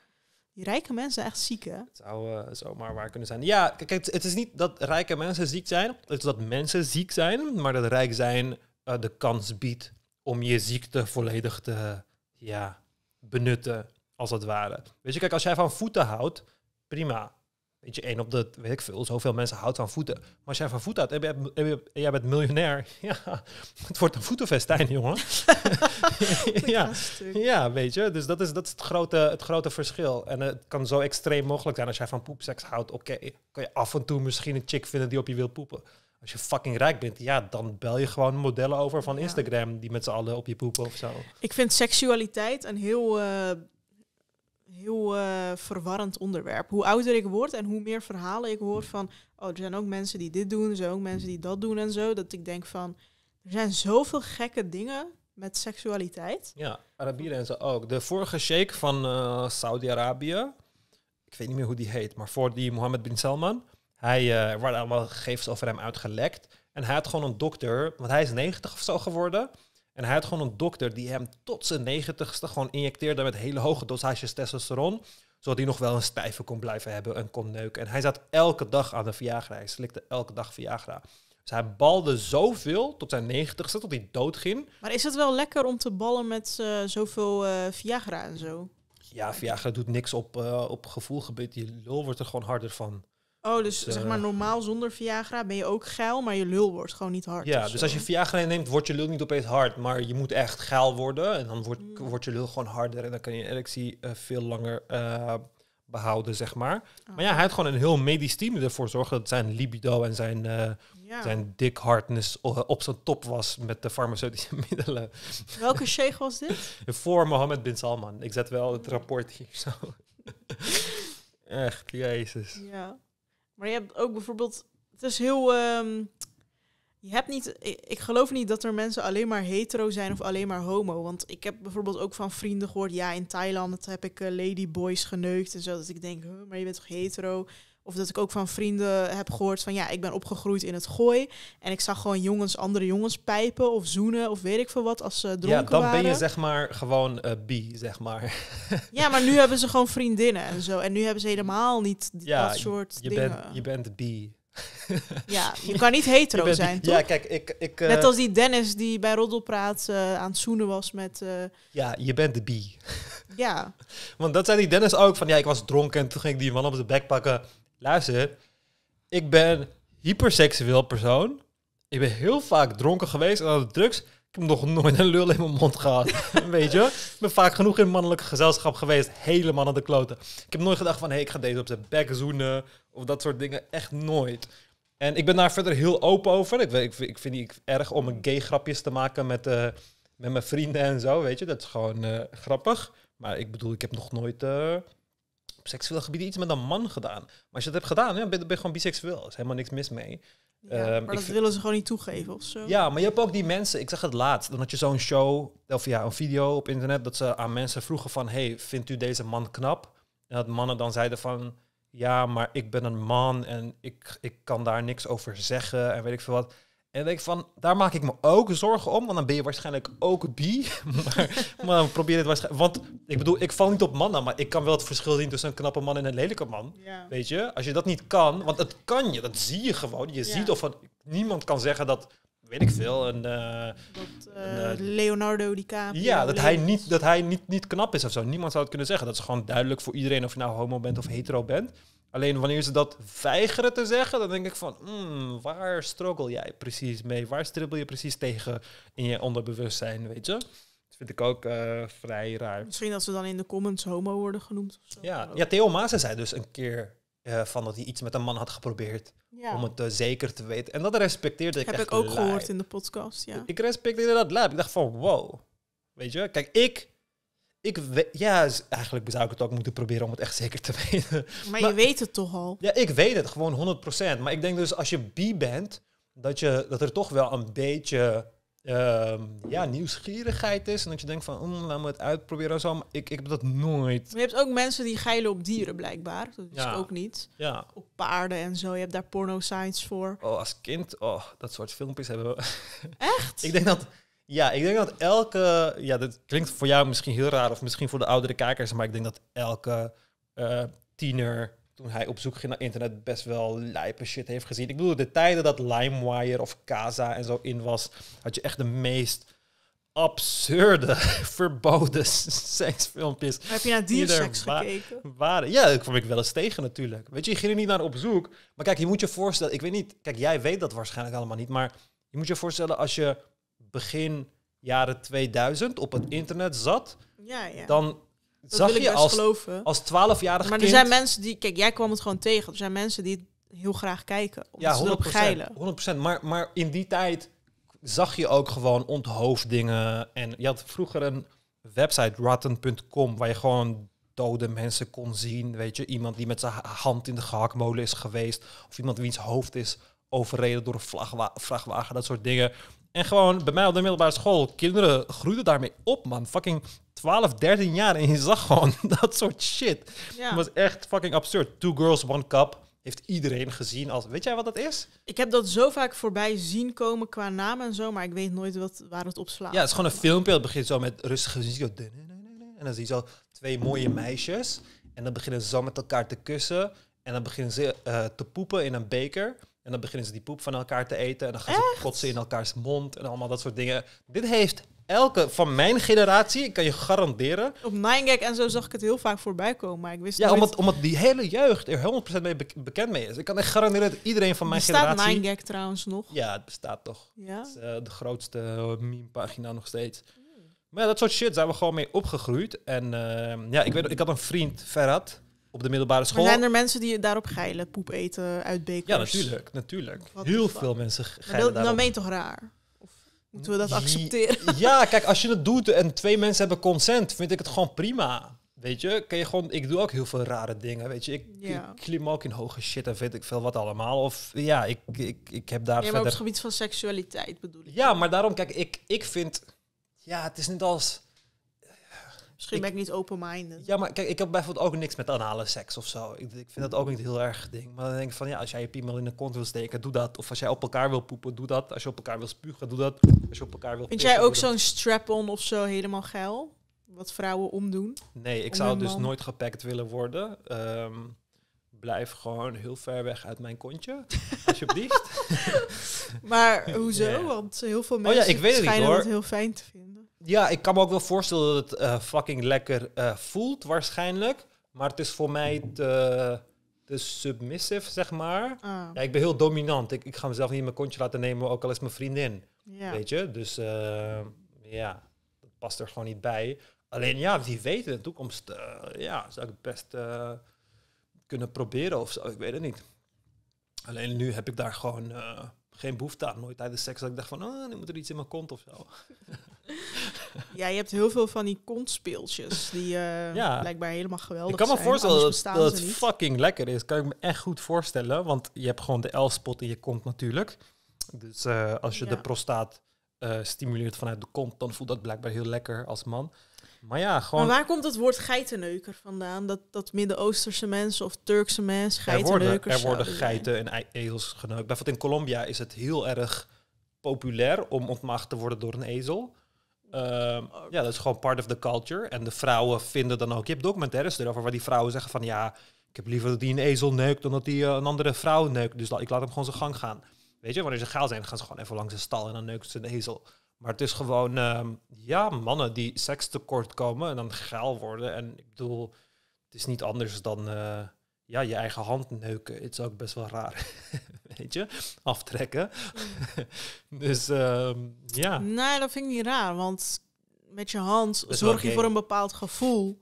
rijke mensen echt ziek, hè? Het
zou uh, zomaar waar kunnen zijn. Ja, kijk, het, is niet dat rijke mensen ziek zijn. Het is dat mensen ziek zijn, maar dat rijk zijn eh, de kans biedt om je ziekte volledig te ja, benutten, als het ware. Weet je, kijk, als jij van voeten houdt, prima weet je, één op de, weet ik veel, zoveel mensen houdt van voeten. Maar als jij van voeten houdt en, en jij bent miljonair, ja, het wordt een voetenfestijn, jongen. ja, ja, weet je, dus dat is, dat is het, grote, het grote verschil. En het kan zo extreem mogelijk zijn als jij van poepseks houdt. Oké, okay, kan je af en toe misschien een chick vinden die op je wil poepen. Als je fucking rijk bent, ja, dan bel je gewoon modellen over van Instagram die met z'n allen op je poepen of zo.
Ik vind seksualiteit een heel... Eh, heel uh, verwarrend onderwerp. Hoe ouder ik word en hoe meer verhalen ik hoor van, oh, er zijn ook mensen die dit doen, er zijn ook mensen die dat doen en zo, dat ik denk van, er zijn zoveel gekke dingen met seksualiteit.
Ja, Arabieren en zo ook. De vorige sheik van eh, Saudi-Arabië, ik weet niet meer hoe die heet, maar voor die Mohammed bin Salman, hij uh, er waren allemaal gegevens over hem uitgelekt. En hij had gewoon een dokter, want hij is 90 of zo geworden. En hij had gewoon een dokter die hem tot zijn negentigste gewoon injecteerde met hele hoge dosages testosteron. Zodat hij nog wel een stijve kon blijven hebben en kon neuken. En hij zat elke dag aan de Viagra. Hij slikte elke dag Viagra. Dus hij balde zoveel tot zijn negentigste, tot hij doodging.
Maar is het wel lekker om te ballen met uh, zoveel eh, Viagra en zo?
Ja, Viagra doet niks op, eh, op gevoelgebied. Je lul wordt er gewoon harder van. Oh, dus, dus zeg eh, maar
normaal zonder Viagra ben je ook geil, maar je lul wordt gewoon niet hard. Ja, dus als je
Viagra neemt, wordt je lul niet opeens hard, maar je moet echt geil worden. En dan wordt, mm. je lul gewoon harder en dan kan je erectie uh, veel langer eh, behouden, zeg maar. Oh. Maar ja, hij had gewoon een heel medisch team ervoor zorgen dat zijn libido en zijn, uh, zijn dik hardness op zijn top was met de farmaceutische middelen. Welke sheikh was dit? Voor Mohammed bin Salman. Ik zet wel het rapport hier zo. echt, jezus.
Ja. Maar je hebt ook bijvoorbeeld, het is heel, ehm, je hebt niet, ik, geloof niet dat er mensen alleen maar hetero zijn of alleen maar homo. Want ik heb bijvoorbeeld ook van vrienden gehoord, ja in Thailand heb ik eh, ladyboys geneukt en zo. Dat ik denk, huh, maar je bent toch hetero? Of dat ik ook van vrienden heb gehoord van ja, ik ben opgegroeid in het gooi. En ik zag gewoon jongens, andere jongens pijpen of zoenen of weet ik veel wat als ze dronken waren. Ja, dan ben je
zeg maar gewoon uh, bi, zeg maar.
ja, maar nu hebben ze gewoon vriendinnen en zo. En nu hebben ze helemaal niet dat soort je Bent,
je bent bi.
ja, je kan niet hetero zijn, Ja, kijk, ik...
ik Net eh, als die
Dennis die bij Roddelpraat uh, aan het zoenen was met...
ja, je bent de bi. ja. Want dat zei die Dennis ook, van ja, ik was dronken en toen ging ik die man op de bek pakken luister, ik ben hyperseksueel persoon. Ik ben heel vaak dronken geweest en de drugs. Ik heb nog nooit een lul in mijn mond gehad. Weet je? Ik ben vaak genoeg in mannelijke gezelschap geweest. Helemaal aan de kloten. Ik heb nooit gedacht van, hé, hey, ik ga deze op zijn bek zoenen. Of dat soort dingen. Echt nooit. En ik ben daar verder heel open over. Ik, ik vind het erg om een gay grapjes te maken met, eh, met mijn vrienden en zo. Weet je, dat is gewoon eh, grappig. Maar ik bedoel, ik heb nog nooit... Eh, seksueel gebied iets met een man gedaan. Maar als je dat hebt gedaan, ja, ben, ben je gewoon biseksueel. Er is helemaal niks mis mee. Ja, maar ehm, dat willen ze
gewoon niet toegeven of zo. Ja, maar
je hebt ook die mensen. Ik zag het laatst. Dan had je zo'n show, of via een video op internet. dat ze aan mensen vroegen: van... hey, vindt u deze man knap? En dat mannen dan zeiden van. Ja, maar ik ben een man en ik, ik kan daar niks over zeggen en weet ik veel wat. En denk ik van, daar maak ik me ook zorgen om. Want dan ben je waarschijnlijk ook bi. maar, maar probeer het waarschijnlijk. Want ik bedoel, ik val niet op mannen, maar ik kan wel het verschil zien tussen een knappe man en een lelijke man. Ja. Weet je, als je dat niet kan, want het kan je, dat zie je gewoon. Je ziet of van, niemand kan zeggen dat, weet ik veel, een. Uh, dat, uh, Leonardo DiCaprio. Ja, dat hij, niet, dat hij niet, niet knap is of zo. Niemand zou het kunnen zeggen. Dat is gewoon duidelijk voor iedereen of je nou homo bent of hetero bent. Alleen wanneer ze dat weigeren te zeggen, dan denk ik van, hmm, waar struggle jij precies mee? Waar stribbel je precies tegen in je onderbewustzijn, weet je? Dat vind ik ook eh, vrij raar. Misschien
dat ze dan in de comments homo worden genoemd. Of zo. Ja. ja,
Theo Maassen zei dus een keer eh, van dat hij iets met een man had geprobeerd. Om het eh, zeker te weten. En dat respecteerde ik Heb ik ook gehoord
in de podcast, ja.
Ik respecteerde dat lab. Ik dacht van, wow. Weet je, kijk, ik ik weet, ja, eigenlijk zou ik het ook moeten proberen om het echt zeker te weten. Maar, je weet het toch al? Ja, ik weet het gewoon 100%. Maar ik denk dus als je bi bent, dat, je, dat er toch wel een beetje ehm, ja, nieuwsgierigheid is. En dat je denkt van, oh, mm, laten we het uitproberen zo. Maar ik, ik heb dat nooit.
Maar je hebt ook mensen die geilen op dieren blijkbaar. Dat is ja. ook niet. Ja. Op paarden en zo. Je hebt daar porno science voor.
Oh, als kind, oh, dat soort filmpjes hebben we. Echt? ik denk dat... Ja, ik denk dat elke. Ja, dat klinkt voor jou misschien heel raar, of misschien voor de oudere kijkers, maar ik denk dat elke eh, tiener toen hij op zoek ging naar internet best wel lijpe shit heeft gezien. Ik bedoel, de tijden dat LimeWire of Casa en zo in was, had je echt de meest absurde, verboden seksfilmpjes. Heb je naar dierseks gekeken? Waar? Ja, dat kwam ik wel eens tegen natuurlijk. Weet je, je ging er niet naar op zoek. Maar kijk, je moet je voorstellen, ik weet niet, kijk, jij weet dat waarschijnlijk allemaal niet, maar je moet je voorstellen als je begin jaren 2000 op het internet zat,
ja, ja. dan zag je als, als 12-jarig Maar er zijn mensen die, kijk, jij kwam het gewoon tegen. Er zijn mensen die het heel graag kijken. Omdat
ja, 100%. 100%. Maar, maar in die tijd zag je ook gewoon onthoofdingen. En je had vroeger een website, rotten.com, waar je gewoon dode mensen kon zien. Weet je, iemand die met zijn hand in de gehaktmolen is geweest. Of iemand wiens hoofd is overreden door een vrachtwagen, dat soort dingen. En gewoon bij mij op de middelbare school, kinderen groeiden daarmee op, man. Fucking 12, 13 jaar en je zag gewoon dat soort shit. Het was echt fucking absurd. Two girls, one cup. Heeft iedereen gezien als. Weet jij wat dat is?
Ik heb dat zo vaak voorbij zien komen qua naam en zo, maar ik weet nooit wat, waar het op slaat. Ja, het is gewoon een
filmpje. Het begint zo met rustige muziek. En dan zie je zo twee mooie meisjes. En dan beginnen ze zo met elkaar te kussen. En dan beginnen ze eh, te poepen in een beker. En dan beginnen ze die poep van elkaar te eten. En dan gaan ze kotsen in elkaars mond en allemaal dat soort dingen. Dit heeft elke van mijn generatie, ik kan je garanderen.
Op Ninegag, en zo zag ik het heel vaak voorbij komen, maar ik wist ja, omdat,
die hele jeugd er 100% mee bekend mee is. Ik kan echt garanderen dat iedereen van mijn generatie... Bestaat
Nine trouwens nog?
Ja, het bestaat toch. Is, eh, de grootste eh, meme-pagina nog steeds. Maar ja, dat soort shit zijn we gewoon mee opgegroeid. En eh, ja, ik, weet, ik had een vriend, Ferhat op de middelbare school. Maar zijn
er mensen die daarop geilen? Poep eten, bekers? Ja, natuurlijk.
natuurlijk. Heel veel mensen geilen dat, daarop. Dan ben
toch raar? Of moeten we dat accepteren?
Ja, kijk, als je het doet en twee mensen hebben consent, vind ik het gewoon prima. Weet je, kan je gewoon, ik doe ook heel veel rare dingen. Weet je, ik, ja. klim ook in hoge shit en vind ik veel wat allemaal. Of ja, ik, ik, ik heb daar. maar op het gebied van seksualiteit bedoel ik. Ja, maar daarom, kijk, ik, ik vind. Ja, het is niet als
Misschien ik, ben ik niet open-minded.
Ja, maar kijk, ik heb bijvoorbeeld ook niks met anale seks of zo. Ik, ik, vind dat ook niet heel erg ding. Maar dan denk ik van, ja, als jij je piemel in de kont wil steken, doe dat. Of als jij op elkaar wil poepen, doe dat. Als je op elkaar wil spugen, doe dat. Als je op elkaar wil Vind jij ook zo'n
strap-on of zo helemaal geil? Wat vrouwen omdoen? Nee, ik zou dus nooit
gepakt willen worden. Ehm, blijf gewoon heel ver weg uit mijn kontje. alsjeblieft. maar hoezo? Want heel veel mensen oh ja, ik weet niet, dat heel fijn te vinden. Ja, ik kan me ook wel voorstellen dat het eh, fucking lekker eh, voelt waarschijnlijk. Maar het is voor mij te, submissief, submissive, zeg maar. Ah. Ja, ik ben heel dominant. Ik, ik ga mezelf niet in mijn kontje laten nemen, ook al is mijn vriendin. Weet je? Dus eh, ja, dat past er gewoon niet bij. Alleen ja, wie weet in de toekomst ja, zou ik het best kunnen proberen of zo. Ik weet het niet. Alleen nu heb ik daar gewoon geen behoefte aan. Nooit tijdens seks dat ik dacht van, oh, nu moet er iets in mijn kont of zo.
Ja, je hebt heel veel van die kontspeeltjes die eh, blijkbaar helemaal geweldig zijn. Ik kan me voorstellen dat, het
fucking lekker is. Kan ik me echt goed voorstellen, want je hebt gewoon de L-spot in je kont natuurlijk. Dus eh, als je de prostaat eh, stimuleert vanuit de kont, dan voelt dat blijkbaar heel lekker als man. Maar ja, gewoon... Maar waar
komt het woord geitenneuker vandaan? Dat, dat Midden-Oosterse mensen of Turkse mensen geitenneukers Er worden, er worden geiten
en ezels geneukt. Bijvoorbeeld in Colombia is het heel erg populair om ontmaagd te worden door een ezel. Ehm, ja, dat is gewoon part of the culture. En de vrouwen vinden dan ook... Je hebt documentaires erover waar die vrouwen zeggen van... Ja, ik heb liever dat die een ezel neukt dan dat die eh, een andere vrouw neukt. Dus ik laat hem gewoon zijn gang gaan. Weet je, wanneer ze geil zijn, gaan ze gewoon even langs de stal en dan neukt ze een ezel. Maar het is gewoon, ehm, ja, mannen die seks tekort komen en dan geil worden. En ik bedoel, het is niet anders dan... Eh, ja, je eigen hand
neuken, het is ook best wel raar. Weet je, aftrekken. dus ehm, ja. Nee, dat vind ik niet raar, want met je hand zorg je voor een bepaald gevoel.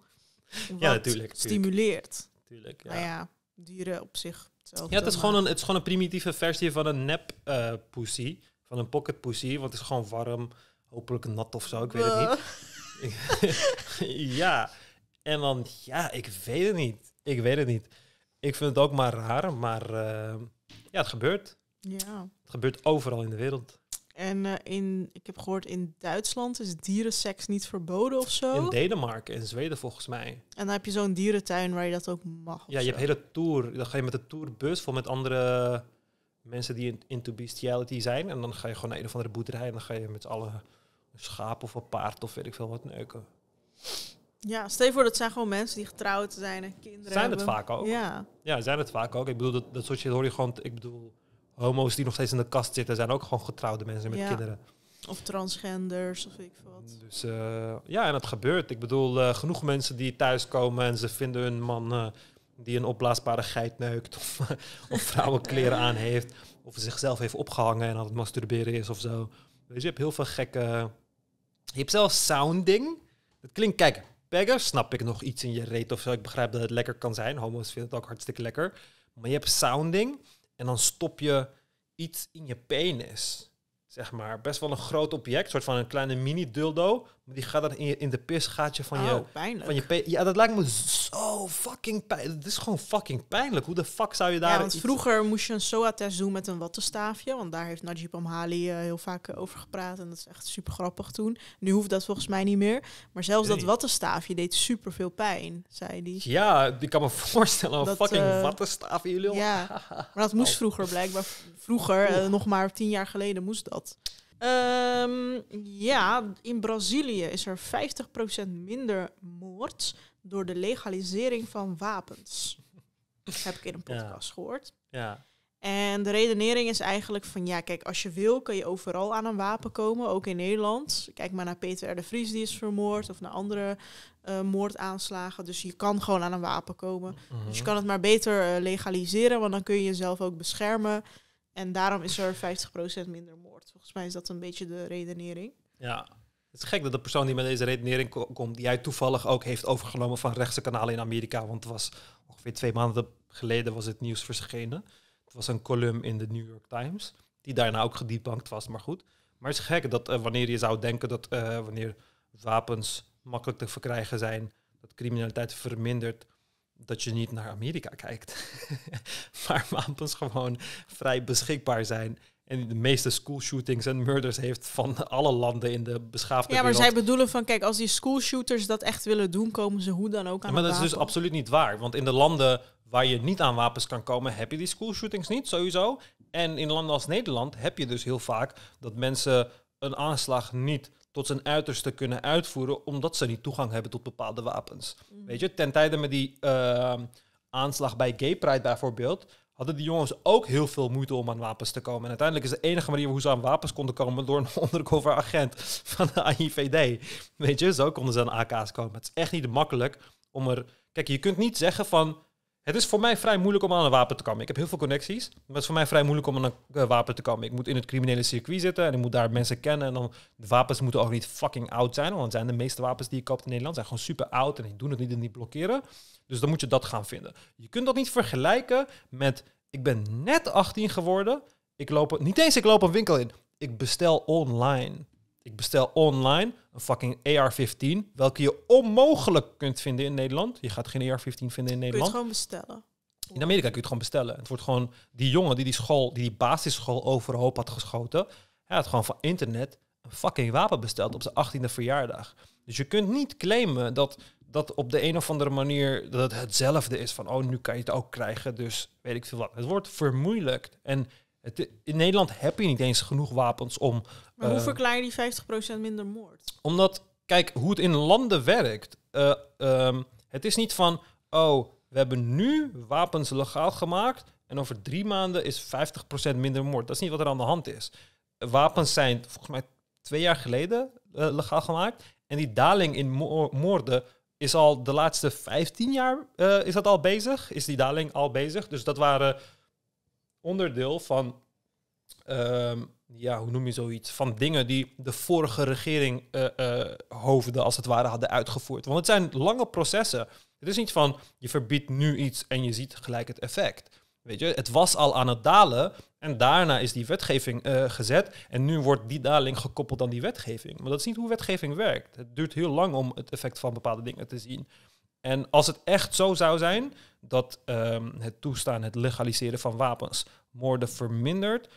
Wat ja, natuurlijk. Stimuleert. Tuurlijk, ja. Nou ja, dieren op zich. ja, het is, gewoon een,
het is gewoon een primitieve versie van een nep eh, pussy. Van een pocket pussy, want het is gewoon warm. Hopelijk nat of zo, ik weet het eh. niet. ja, en dan, ja, ik weet het niet. Ik weet het niet ik vind het ook maar raar, maar eh, ja, het gebeurt. Ja. Het gebeurt overal in de wereld.
En eh, in, ik heb gehoord in Duitsland is dierenseks niet verboden of zo. In Denemarken
en Zweden volgens mij. En
dan heb je zo'n dierentuin waar je dat ook mag. Ja, je hebt
hele tour. Dan ga je met de tourbus vol met andere mensen die in, into bestiality zijn. En dan ga je gewoon naar een of andere boerderij en dan ga je met alle schapen of een paard of weet ik veel wat neuken.
Ja, stel voor, dat zijn gewoon mensen die getrouwd zijn en kinderen Zijn het vaak ook. Ja.
ja, zijn het vaak ook. Ik bedoel, dat, dat soort shit hoor je gewoon... Ik bedoel, homo's die nog steeds in de kast zitten... zijn ook gewoon getrouwde mensen met kinderen.
Of transgenders, of ik wat.
Dus eh, ja, en het gebeurt. Ik bedoel, eh, genoeg mensen die thuiskomen en ze vinden hun man... Eh, die een opblaasbare geit neukt of, of vrouwenkleren aan heeft... of zichzelf heeft opgehangen en aan het masturberen is of zo. Dus je hebt heel veel gekke... Je hebt zelfs sounding. Dat klinkt, kijk, snap ik nog iets in je reet of zo. Ik begrijp dat het lekker kan zijn. Homo's vinden het ook hartstikke lekker. Maar je hebt sounding en dan stop je iets in je penis. Zeg maar, best wel een groot object, soort van een kleine mini-dildo. Die gaat dan in, in de pisgaatje van oh, je... pijnlijk. Van je ja, dat lijkt me zo fucking pijnlijk. Het is gewoon fucking pijnlijk. Hoe de fuck zou je daar... Ja, want vroeger
moest je een SOA-test doen met een wattenstaafje. Want daar heeft Najib Amhali eh, heel vaak eh, over gepraat. En dat is echt super grappig toen. Nu hoeft dat volgens mij niet meer. Maar zelfs dat wattenstaafje deed super veel pijn, zei die.
Ja, ik kan me voorstellen. Een fucking uh,
wattenstaafje, jullie. Ja, maar dat moest oh. vroeger blijkbaar. Vroeger, nog maar tien jaar geleden, moest dat. Ehm, ja, in Brazilië is er 50% minder moord door de legalisering van wapens. Dat heb ik in een podcast gehoord. Ja. En de redenering is eigenlijk van ja, kijk, als je wil kan je overal aan een wapen komen, ook in Nederland. Kijk maar naar Peter R. de Vries die is vermoord of naar andere eh, moordaanslagen. Dus je kan gewoon aan een wapen komen. Mhm. Dus je kan het maar beter eh, legaliseren, want dan kun je jezelf ook beschermen. En daarom is er 50% minder moord. Volgens mij is dat een beetje de redenering.
Ja, het is gek dat de persoon die met deze redenering komt, die jij toevallig ook heeft overgenomen van rechtse kanalen in Amerika. Want het was ongeveer twee maanden geleden was het nieuws verschenen. Het was een column in de New York Times, die daarna ook gediepbankt was, maar goed. Maar het is gek dat eh, wanneer je zou denken dat eh, wanneer wapens makkelijk te verkrijgen zijn, dat criminaliteit vermindert, dat je niet naar Amerika kijkt. maar wapens gewoon vrij beschikbaar zijn. En de meeste schoolshootings en murders heeft van alle landen in de beschaafde Ja, maar zij
bedoelen van, kijk, als die schoolshooters dat echt willen doen, komen ze hoe dan ook aan ja, Maar dat is dus
absoluut niet waar. Want in de landen waar je niet aan wapens kan komen, heb je die schoolshootings niet, sowieso. En in landen als Nederland heb je dus heel vaak dat mensen een aanslag niet tot zijn uiterste kunnen uitvoeren, omdat ze niet toegang hebben tot bepaalde wapens. Mhm. Weet je, ten tijde met die ehm, aanslag bij Gay Pride bijvoorbeeld, hadden die jongens ook heel veel moeite om aan wapens te komen. En uiteindelijk is de enige manier hoe ze aan wapens konden komen door een undercover agent van de AIVD. Weet je, zo konden ze aan AK's komen. Het is echt niet makkelijk om er. Kijk, je kunt niet zeggen van het is voor mij vrij moeilijk om aan een wapen te komen. Ik heb heel veel connecties, maar het is voor mij vrij moeilijk om aan een eh, wapen te komen. Ik moet in het criminele circuit zitten en ik moet daar mensen kennen. En dan, de wapens moeten ook niet fucking oud zijn, want zijn de meeste wapens die je koopt in Nederland zijn gewoon super oud en die doen het niet en die blokkeren. Dus dan moet je dat gaan vinden. Je kunt dat niet vergelijken met, ik ben net 18 geworden, ik loop, niet eens ik loop een winkel in, ik bestel online. Ik bestel online een fucking AR-15, welke je onmogelijk kunt vinden in Nederland. Je gaat geen AR-15 vinden in Nederland. je kunt gewoon bestellen? In Amerika kun je het gewoon bestellen. Het wordt gewoon die jongen die die school, die die basisschool overhoop had geschoten. Hij had gewoon van internet een fucking wapen besteld op zijn 18e verjaardag. Dus je kunt niet claimen dat dat op de een of andere manier dat hetzelfde is van oh nu kan je het ook krijgen. Dus weet ik veel wat. Het wordt vermoeilijkt en in Nederland heb je niet eens genoeg wapens om. Maar hoe eh,
verklaar je die 50% minder moord?
Omdat, kijk, hoe het in landen werkt. Eh, ehm, het is niet van, oh, we hebben nu wapens legaal gemaakt. En over drie maanden is 50% minder moord. Dat is niet wat er aan de hand is. Wapens zijn volgens mij twee jaar geleden eh, legaal gemaakt. En die daling in moorden is al de laatste 15 jaar is dat al bezig. Is die daling al bezig. Dus dat waren onderdeel van, ehm, ja, hoe noem je zoiets, van dingen die de vorige regering uh, hoofden als het ware hadden uitgevoerd. Want het zijn lange processen. Het is niet van je verbiedt nu iets en je ziet gelijk het effect. Weet je, het was al aan het dalen en daarna is die wetgeving eh, gezet en nu wordt die daling gekoppeld aan die wetgeving. Maar dat is niet hoe wetgeving werkt. Het duurt heel lang om het effect van bepaalde dingen te zien. En als het echt zo zou zijn, dat ehm, het toestaan, het legaliseren van wapens moorden vermindert,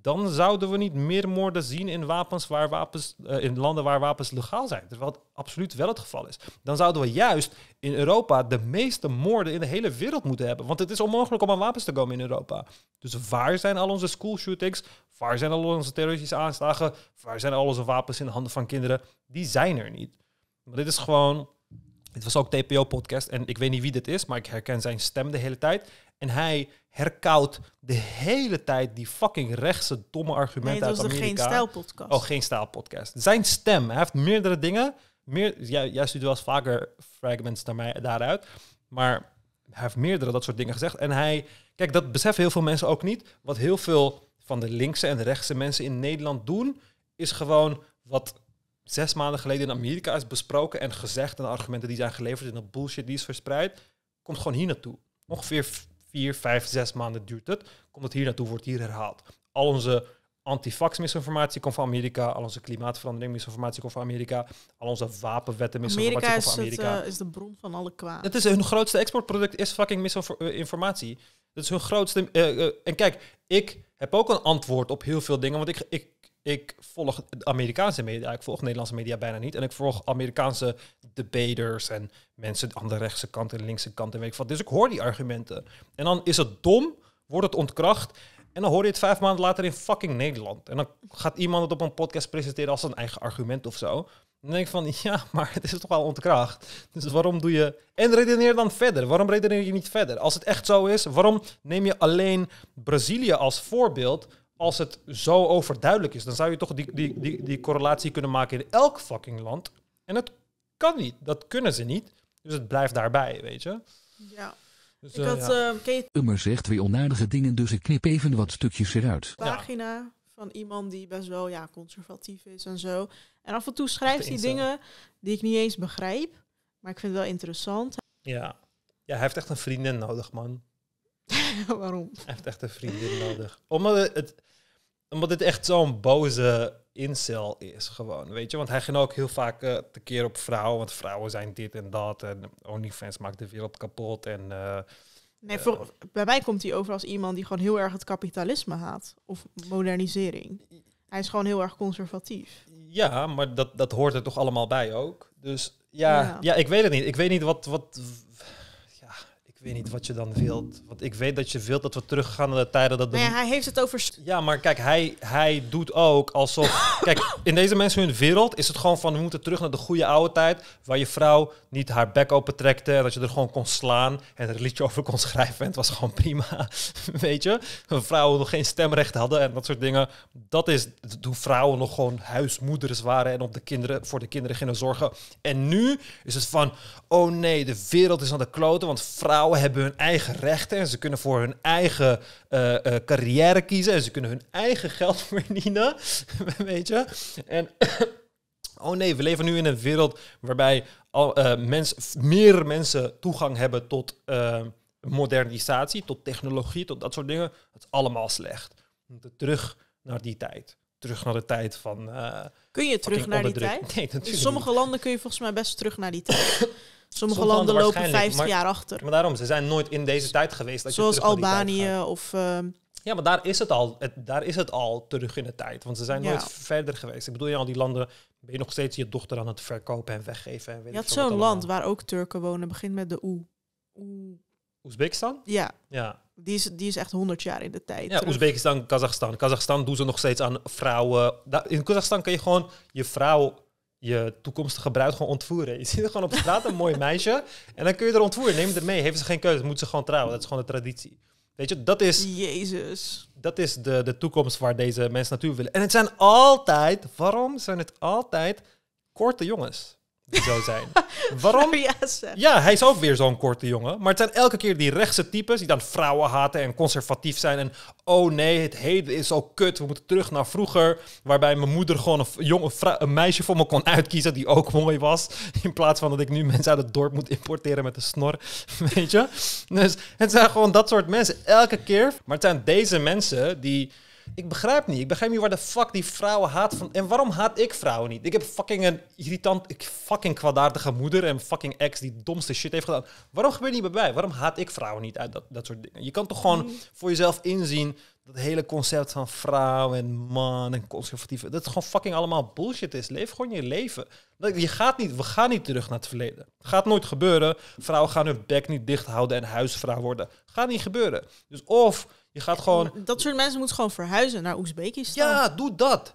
dan zouden we niet meer moorden zien in, wapens waar wapens, eh, in landen waar wapens legaal zijn. Terwijl dus het absoluut wel het geval is. Dan zouden we juist in Europa de meeste moorden in de hele wereld moeten hebben. Want het is onmogelijk om aan wapens te komen in Europa. Dus waar zijn al onze school shootings? Waar zijn al onze terroristische aanslagen? Waar zijn al onze wapens in de handen van kinderen? Die zijn er niet. Maar dit is gewoon het was ook TPO-podcast en ik weet niet wie dit is, maar ik herken zijn stem de hele tijd. En hij herkoudt de hele tijd die fucking rechtse domme argumenten uit Amerika. Nee, was geen stijlpodcast. Oh, geen stijlpodcast. Zijn stem, hij heeft meerdere dingen. Meer, jij, jij stuurt wel eens vaker fragments naar mij, daaruit. Maar hij heeft meerdere dat soort dingen gezegd. En hij, kijk, dat beseffen heel veel mensen ook niet. Wat heel veel van de linkse en de rechtse mensen in Nederland doen, is gewoon wat zes maanden geleden in Amerika is besproken en gezegd en de argumenten die zijn geleverd en de bullshit die is verspreid, komt gewoon hier naartoe. Ongeveer vier, vijf, zes maanden duurt het, komt het hier naartoe, wordt hier herhaald. Al onze antifax misinformatie komt van Amerika, al onze klimaatverandering misinformatie komt van Amerika, al onze wapenwetten misinformatie komt van Amerika. Amerika eh, is de bron van alle kwaad. Dat is hun grootste exportproduct is fucking misinformatie. Eh, dat is hun grootste. Eh, en kijk, ik heb ook een antwoord op heel veel dingen, want ik, ik ik volg de Amerikaanse media, ik volg Nederlandse media bijna niet. En ik volg Amerikaanse debaters en mensen aan de rechtse kant en linkse kant en ik Dus ik hoor die argumenten. En dan is het dom, wordt het ontkracht. En dan hoor je het vijf maanden later in fucking Nederland. En dan gaat iemand het op een podcast presenteren als zijn eigen argument of zo. Dan denk ik van, ja, maar het is toch wel ontkracht. Dus waarom doe je... En redeneer dan verder. Waarom redeneer je niet verder? Als het echt zo is, waarom neem je alleen Brazilië als voorbeeld als het zo overduidelijk is, dan zou je toch die, die, die, die correlatie kunnen maken in elk fucking land. En dat kan niet. Dat kunnen ze niet. Dus het blijft daarbij, weet je.
Ja. Dus, ik eh, had, ja. je... Eh, Ummer
zegt weer onaardige dingen, dus ik knip even wat stukjes eruit.
Pagina van iemand die best wel ja, conservatief is en zo. En af en toe schrijft hij dingen die ik niet eens begrijp. Maar ik vind het wel interessant.
Ja. ja, hij heeft echt een vriendin nodig, man.
Waarom? Hij
heeft echt een vriendin nodig. Omdat het, omdat het echt zo'n boze incel is, gewoon, weet je. Want hij ging ook heel vaak uh, tekeer op vrouwen, want vrouwen zijn dit en dat. En OnlyFans maakt de wereld kapot en... Eh, nee, eh, voor,
bij mij komt hij over als iemand die gewoon heel erg het kapitalisme haat. Of modernisering. Hij is gewoon heel erg conservatief.
Ja, maar dat, dat hoort er toch allemaal bij ook. Dus ja, ja. ja ik weet het niet. Ik weet niet wat, wat, weet niet wat je dan wilt. Want ik weet dat je wilt dat we teruggaan naar de tijden dat... De... Nee, nou hij heeft het over... Ja, maar kijk, hij, hij doet ook alsof... kijk, in deze mensen hun wereld is het gewoon van... We moeten terug naar de goede oude tijd... waar je vrouw niet haar bek open trekte... en dat je er gewoon kon slaan... en er een liedje over kon schrijven... en het was gewoon prima, weet je? Vrouwen nog geen stemrecht hadden en dat soort dingen. Dat is hoe vrouwen nog gewoon huismoeders waren... en op de kinderen, voor de kinderen gingen zorgen. En nu is het van... Oh nee, de wereld is aan de kloten... want vrouwen vrouwen hebben hun eigen rechten en ze kunnen voor hun eigen eh, eh, carrière kiezen en ze kunnen hun eigen geld verdienen. Weet je? En. Oh nee, we leven nu in een wereld waarbij al, uh, eh, meer mensen toegang hebben tot modernisatie, tot technologie, tot dat soort dingen. Dat is allemaal slecht. Terug naar die tijd. Terug naar de tijd van. kun je terug naar die tijd? Nee, in sommige
landen kun je volgens mij best terug naar die tijd. Sommige landen lopen 50 jaar achter.
Maar daarom, ze zijn nooit in deze tijd geweest. Dat Zoals Albanië of... Ehm, ja, maar daar is, het al, het, daar is het al terug in de tijd. Want ze zijn nooit verder geweest. Ik bedoel, in al die landen ben je nog steeds je dochter aan het verkopen en weggeven. En weet je had zo'n land
waar ook Turken wonen. Begint met de Oe.
Oezbekistan? Ja.
ja. Die, is, die is echt 100 jaar in de tijd. Ja,
Oezbekistan, Kazachstan. Kazachstan doen ze nog steeds aan vrouwen. In Kazachstan kan je gewoon je vrouw je toekomstige bruid gewoon ontvoeren. Je ziet er gewoon op straat een mooi meisje en dan kun je er ontvoeren. Neem het mee. Heeft ze geen keuze, moet ze gewoon trouwen. Dat is gewoon de traditie. Weet je, dat is... Jezus. Dat is de, de toekomst waar deze mensen naartoe willen. En het zijn altijd, waarom zijn het altijd korte jongens? die zo zijn. Waarom? Ja, hij is ook weer zo'n korte jongen. Maar het zijn elke keer die rechtse types die dan vrouwen haten en conservatief zijn. En oh nee, het heden is zo kut. We moeten terug naar vroeger. Waarbij mijn moeder gewoon een, jonge een meisje voor me kon uitkiezen die ook mooi was. In plaats van dat ik nu mensen uit het dorp moet importeren met een snor. Weet je? Dus het zijn gewoon dat soort mensen elke keer. Maar het zijn deze mensen die ik begrijp niet. Ik begrijp niet waar de fuck die vrouwen haat van. En waarom haat ik vrouwen niet? Ik heb fucking een irritant, fucking kwaadaardige moeder en fucking ex die domste shit heeft gedaan. Waarom gebeurt niet bij mij? Waarom haat ik vrouwen niet uit dat, dat soort dingen? Je kan toch gewoon mm. voor jezelf inzien dat hele concept van vrouw en man en conservatieve. Dat het gewoon fucking allemaal bullshit is. Leef gewoon je leven. Je gaat niet, we gaan niet terug naar het verleden. Gaat nooit gebeuren. Vrouwen gaan hun bek niet dicht houden en huisvrouw worden. Gaat niet gebeuren. Dus of je gaat gewoon... Dat soort mensen moeten gewoon verhuizen naar Oezbekistan. Ja, doe dat.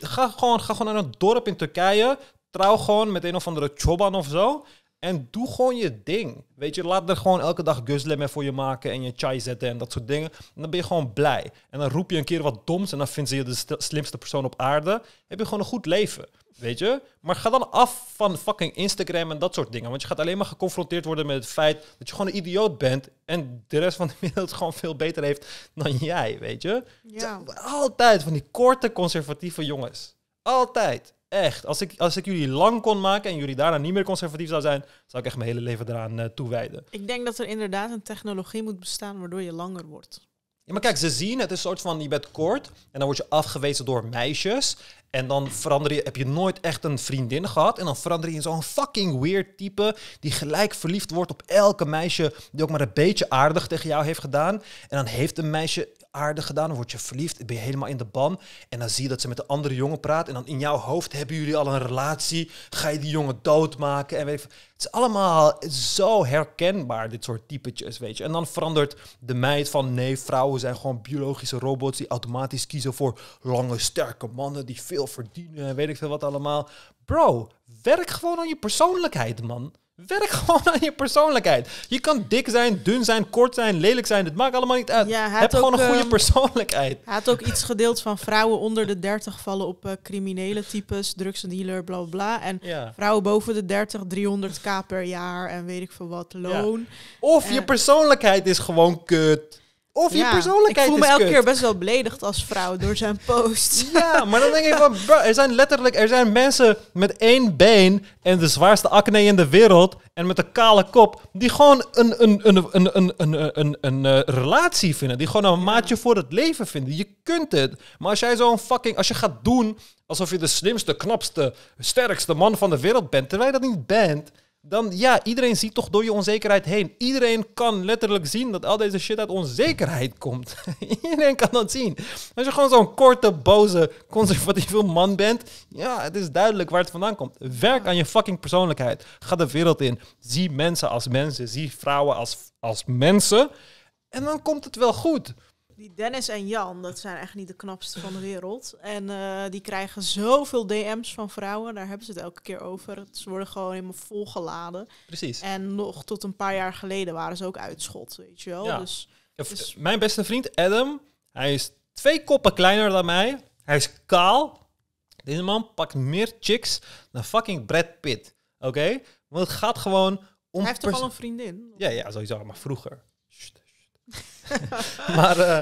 Ga gewoon, ga gewoon naar een dorp in Turkije. Trouw gewoon met een of andere choban of zo. En doe gewoon je ding. Weet je, laat er gewoon elke dag guzlem voor je maken en je chai zetten en dat soort dingen. En dan ben je gewoon blij. En dan roep je een keer wat doms en dan vinden ze je de slimste persoon op aarde. Heb je gewoon een goed leven. Weet je? Maar ga dan af van fucking Instagram en dat soort dingen. Want je gaat alleen maar geconfronteerd worden met het feit dat je gewoon een idioot bent. En de rest van de wereld gewoon veel beter heeft dan jij, weet je? Ja. Altijd van die korte conservatieve jongens. Altijd. Echt. Als ik, als ik jullie lang kon maken en jullie daarna niet meer conservatief zou zijn, zou ik echt mijn hele leven eraan eh, toewijden.
Ik denk dat er inderdaad een technologie moet bestaan waardoor je langer wordt.
Ja, maar kijk, ze zien, het is een soort van, je bent kort en dan word je afgewezen door meisjes. En dan verander je, heb je nooit echt een vriendin gehad. En dan verander je in zo'n fucking weird type die gelijk verliefd wordt op elke meisje die ook maar een beetje aardig tegen jou heeft gedaan. En dan heeft een meisje aardig gedaan, dan word je verliefd, je ben je helemaal in de ban. En dan zie je dat ze met de andere jongen praat. En dan in jouw hoofd hebben jullie al een relatie. Ga je die jongen doodmaken? En weet je, het is allemaal zo herkenbaar, dit soort typetjes, weet je. En dan verandert de meid van nee, vrouwen zijn gewoon biologische robots die automatisch kiezen voor lange, sterke mannen die veel verdienen en weet ik veel wat allemaal. Bro, werk gewoon aan je persoonlijkheid, man. Werk gewoon aan je persoonlijkheid. Je kan dik zijn, dun zijn, kort zijn, lelijk zijn. Het maakt allemaal niet uit. Ja, Heb gewoon een goede ehm, persoonlijkheid.
Hij had ook iets gedeeld van vrouwen onder de 30 vallen op eh, criminele types, drugsdealer, bla bla. En vrouwen boven de 30, 300k per jaar en weet ik veel wat, loon.
Of je eh, persoonlijkheid is gewoon kut.
Of je persoonlijkheid Ik voel me elke keer best wel beledigd als vrouw door zijn post. Ja, maar dan denk ik van, bro, er
zijn letterlijk er zijn mensen met één been en de zwaarste acne in de wereld en met een kale kop, die gewoon een, een, een, een, een, een, een, een eh, relatie vinden. Die gewoon een maatje voor het leven vinden. Je kunt het. Maar als jij zo'n fucking, als je gaat doen alsof je de slimste, knapste, sterkste man van de wereld bent, terwijl je dat niet bent, dan ja, iedereen ziet toch door je onzekerheid heen. Iedereen kan letterlijk zien dat al deze shit uit onzekerheid komt. iedereen kan dat zien. Als je gewoon zo'n korte, boze, conservatieve man bent, ja, het is duidelijk waar het vandaan komt. Werk aan je fucking persoonlijkheid. Ga de wereld in. Zie mensen als mensen. Zie vrouwen als, als mensen.
En dan komt het wel goed die Dennis en Jan, dat zijn echt niet de knapste van de wereld. En eh, die krijgen zoveel DM's van vrouwen. Daar hebben ze het elke keer over. Ze worden gewoon helemaal volgeladen. Precies. En nog tot een paar jaar geleden waren ze ook uitschot, weet je wel. Ja. Dus,
Mijn beste vriend Adam, hij is twee koppen kleiner dan mij. Hij is kaal. Deze man pakt meer chicks dan fucking Brad Pitt. Oké? Want het gaat gewoon
om... Hij heeft toch al een vriendin?
Ja, ja, sowieso. Maar vroeger. maar, eh,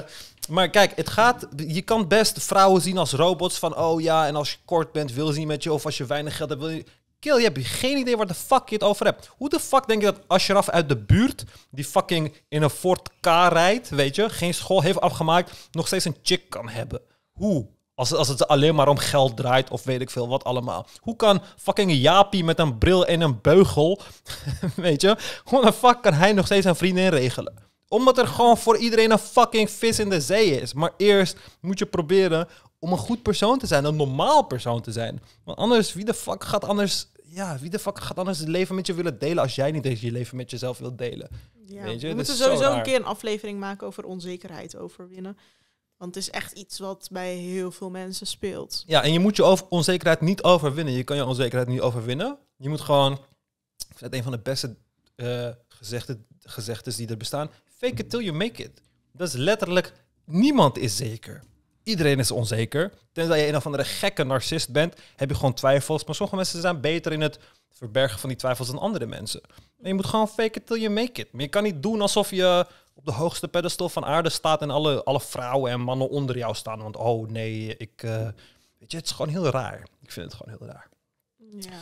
maar kijk, het gaat, je kan best vrouwen zien als robots van, oh ja, en als je kort bent, wil ze niet met je, of als je weinig geld hebt, wil je... Kill, je hebt geen idee waar de fuck je het over hebt. Hoe de fuck denk je dat Ashraf uit de buurt, die fucking in een Ford K rijdt, weet je, geen school heeft afgemaakt, nog steeds een chick kan hebben? Hoe? Als, als het alleen maar om geld draait of weet ik veel wat allemaal. Hoe kan fucking Japi met een bril en een beugel, weet je, hoe de fuck kan hij nog steeds een vriendin regelen? Omdat er gewoon voor iedereen een fucking vis in de zee is. Maar eerst moet je proberen om een goed persoon te zijn, een normaal persoon te zijn. Want anders, wie de fuck gaat anders ja, wie de fuck gaat anders het leven met je willen delen als jij niet eens je leven met jezelf wilt delen? Weet je? We moeten sowieso een keer
een aflevering maken over onzekerheid overwinnen. Want het is echt iets wat bij heel veel mensen speelt.
Ja, en je moet je onzekerheid niet overwinnen. Je kan je onzekerheid niet overwinnen. Je moet gewoon, het een van de beste uh, eh, gezegden gezegdes die er bestaan, fake it till you make it. Dat is letterlijk, niemand is zeker. Iedereen is onzeker. Tenzij je een of andere gekke narcist bent, heb je gewoon twijfels. Maar sommige mensen zijn beter in het verbergen van die twijfels dan andere mensen. En je moet gewoon fake it till you make it. Maar je kan niet doen alsof je op de hoogste pedestal van aarde staat en alle, alle vrouwen en mannen onder jou staan. Want oh nee, ik. Eh, weet je, het is gewoon heel raar. Ik vind het gewoon heel raar.
Ja.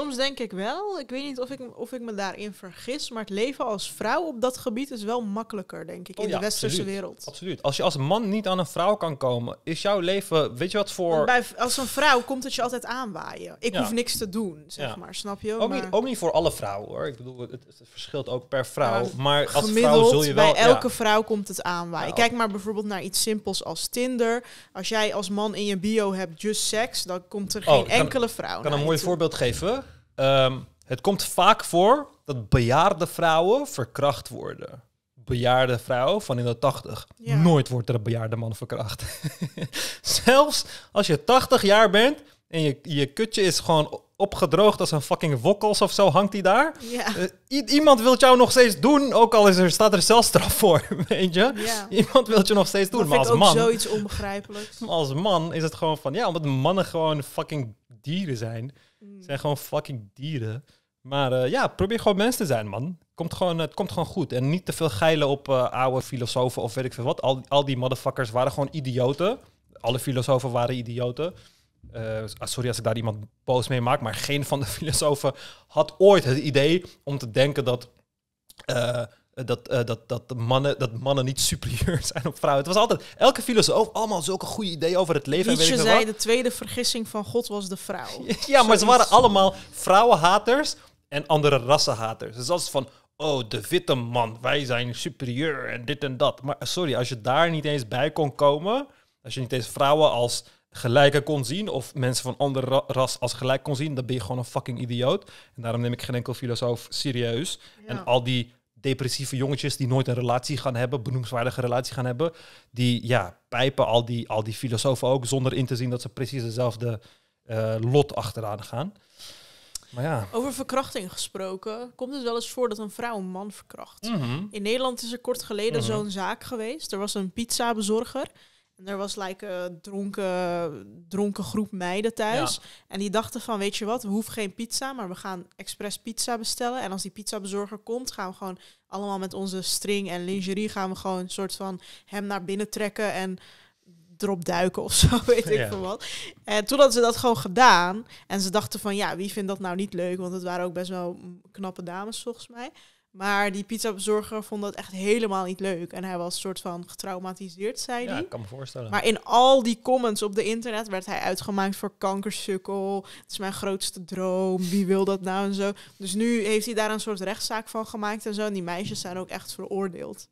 Soms denk ik wel, ik weet niet of ik, of ik me daarin vergis, maar het leven als vrouw op dat gebied is wel makkelijker, denk ik, in oh de westerse wereld.
Absoluut. Als je als man niet aan een vrouw kan komen, is jouw leven, weet je wat voor. Bij,
als een vrouw komt het je altijd aanwaaien. Ik hoef niks te doen, zeg maar, snap je? Ook, maar... Niet, ook
niet voor alle vrouwen hoor. Ik bedoel, het, verschilt ook per vrouw. maar als vrouw zul je wel. Bij elke
vrouw komt het aanwaaien. Nou. Kijk maar bijvoorbeeld naar iets simpels als Tinder. Als jij als man in je bio hebt just seks, dan komt er oh, geen enkele vrouw. Ik kan een mooi voorbeeld
geven. Ehm, het komt vaak voor dat bejaarde vrouwen verkracht worden. Bejaarde vrouwen van in de 80. Nooit wordt er een bejaarde man verkracht. Zelfs als je 80 jaar bent en je, je kutje is gewoon opgedroogd als een fucking wokkels of zo hangt hij daar. Ja. Eh, iemand wil jou nog steeds doen, ook al is er, staat er zelfstraf voor, weet je. Iemand wil je nog steeds doen, dat maar ook man... zoiets onbegrijpelijk. als man is het gewoon van, ja, omdat mannen gewoon fucking dieren zijn... Ze mm. zijn gewoon fucking dieren. Maar eh, ja, probeer gewoon mens te zijn, man. Komt gewoon, het komt gewoon goed. En niet te veel geilen op eh, oude filosofen of weet ik veel wat. Al, al die motherfuckers waren gewoon idioten. Alle filosofen waren idioten. Eh, ah, sorry als ik daar iemand boos mee maak, maar geen van de filosofen had ooit het idee om te denken dat eh, dat, eh, dat, dat, mannen, dat mannen niet superieur zijn op vrouwen. Het was altijd, elke filosoof, allemaal zulke goede ideeën over het leven. Nietzsche zei,
de tweede vergissing van God was de vrouw. ja, maar ze waren allemaal
vrouwenhaters en andere rassenhaters. Dus als van, oh, de witte man, wij zijn superieur en dit en dat. Maar eh, sorry, als je daar niet eens bij kon komen, als je niet eens vrouwen als gelijke kon zien, of mensen van andere ras als gelijk kon zien, dan ben je gewoon een fucking idioot. En daarom neem ik geen enkel filosoof serieus. En al die depressieve jongetjes die nooit een relatie gaan hebben, benoemswaardige relatie gaan hebben, die ja, pijpen al die, al die filosofen ook zonder in te zien dat ze precies dezelfde eh, lot achteraan gaan. Maar ja.
Over verkrachting gesproken, komt het wel eens voor dat een vrouw een man verkracht. Mhm. In Nederland is er kort geleden mhm. zo'n zaak geweest. Er was een pizza bezorger en er was like een eh, dronken, dronken groep meiden thuis. En die dachten van, weet je wat, we hoeven geen pizza, maar we gaan expres pizza bestellen. En als die pizza bezorger komt, gaan we gewoon allemaal met onze string en lingerie... gaan we gewoon een soort van hem naar binnen trekken en erop duiken of zo, weet ik veel wat. En toen hadden ze dat gewoon gedaan. En ze dachten van, ja, wie vindt dat nou niet leuk? Want het waren ook best wel knappe dames, volgens mij. Maar die pizzabezorger vond dat echt helemaal niet leuk. En hij was een soort van getraumatiseerd, zei hij. Ja, ik kan me voorstellen. Maar in al die comments op de internet werd hij uitgemaakt voor kankersukkel. Het is mijn grootste droom. Wie wil dat nou en zo. Dus nu heeft hij daar een soort rechtszaak van gemaakt en zo. En die meisjes zijn ook echt veroordeeld.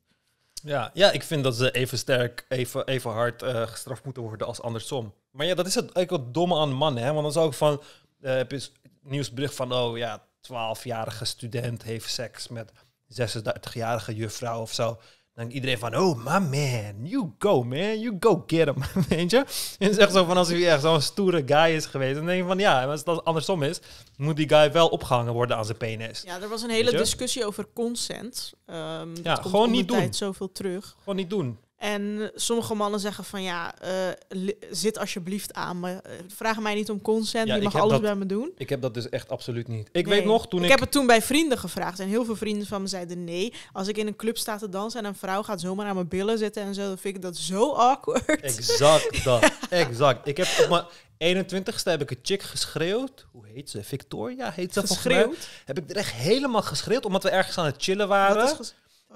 Ja, ja ik vind dat ze even sterk, even, even hard uh, gestraft moeten worden als andersom. Maar ja, dat is het eigenlijk wat domme aan mannen. Hè? Want dan zou ik van, uh, heb je nieuwsbericht van, oh ja, 12-jarige student heeft seks met 36-jarige juffrouw of zo. Dan denkt iedereen van, oh my man, you go man, you go get him, weet je? En het is echt zo van, als hij echt zo'n stoere guy is geweest, dan denk je van, ja, als dat andersom is, moet die guy wel opgehangen worden aan zijn penis. Ja, er was een hele discussie
over consent. Ehm, ja, gewoon niet doen. zoveel terug. Gewoon niet doen. En sommige mannen zeggen van ja, eh, zit alsjeblieft aan me. Eh, Vraag mij niet om consent, je mag alles bij me doen.
Ik heb dat dus echt absoluut niet. Ik weet nog toen ik... Ik heb
het toen bij vrienden gevraagd en heel veel vrienden van me zeiden nee. Als ik in een club sta te dansen en een vrouw gaat zomaar aan mijn billen zitten en zo, dan vind ik dat zo awkward.
Exact dat, exact. Ik heb op mijn 21ste heb ik een chick geschreeuwd. Hoe heet ze? Victoria heet ze geschreeuwd? Mij. Heb ik er echt helemaal geschreeuwd, omdat we ergens aan het chillen waren.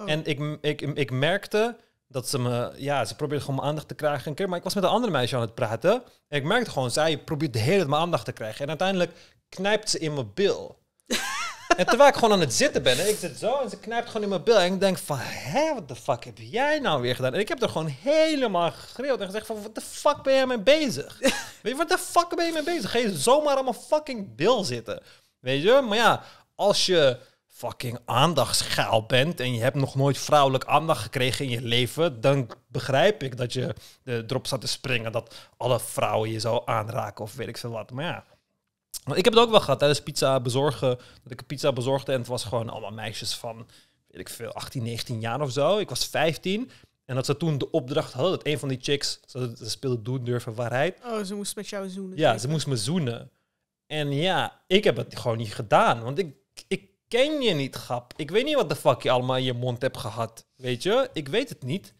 Oh. En ik, ik, ik merkte dat ze me, ja, ze probeert gewoon mijn aandacht te krijgen een keer. Maar ik was met een andere meisje aan het praten. En ik merkte gewoon, zij probeert de hele tijd mijn aandacht te krijgen. En uiteindelijk knijpt ze in mijn bil. en terwijl ik gewoon aan het zitten ben, ik zit zo en ze knijpt gewoon in mijn bil. En ik denk van, hé, wat de fuck heb jij nou weer gedaan? En ik heb er gewoon helemaal gegrild en gezegd van, wat de fuck ben jij mee bezig? Weet je, wat de fuck ben je mee bezig? Ga je zomaar allemaal mijn fucking bil zitten? Weet je, maar ja, als je fucking aandachtschaal bent en je hebt nog nooit vrouwelijk aandacht gekregen in je leven, dan begrijp ik dat je erop zat te springen dat alle vrouwen je zo aanraken of weet ik veel wat. Maar ja, ik heb het ook wel gehad tijdens pizza bezorgen, dat ik een pizza bezorgde en het was gewoon allemaal meisjes van, weet ik veel, 18, 19 jaar of zo. Ik was 15 en dat ze toen de opdracht hadden dat een van die chicks, ze speelde Doen Durven Waarheid.
Oh, ze moest met jou zoenen. Ja, ze moest
me zoenen. En ja, ik heb het gewoon niet gedaan. Want ik ken je niet, grap. Ik weet niet wat de fuck je allemaal in je mond hebt gehad. Weet je? Ik weet het niet.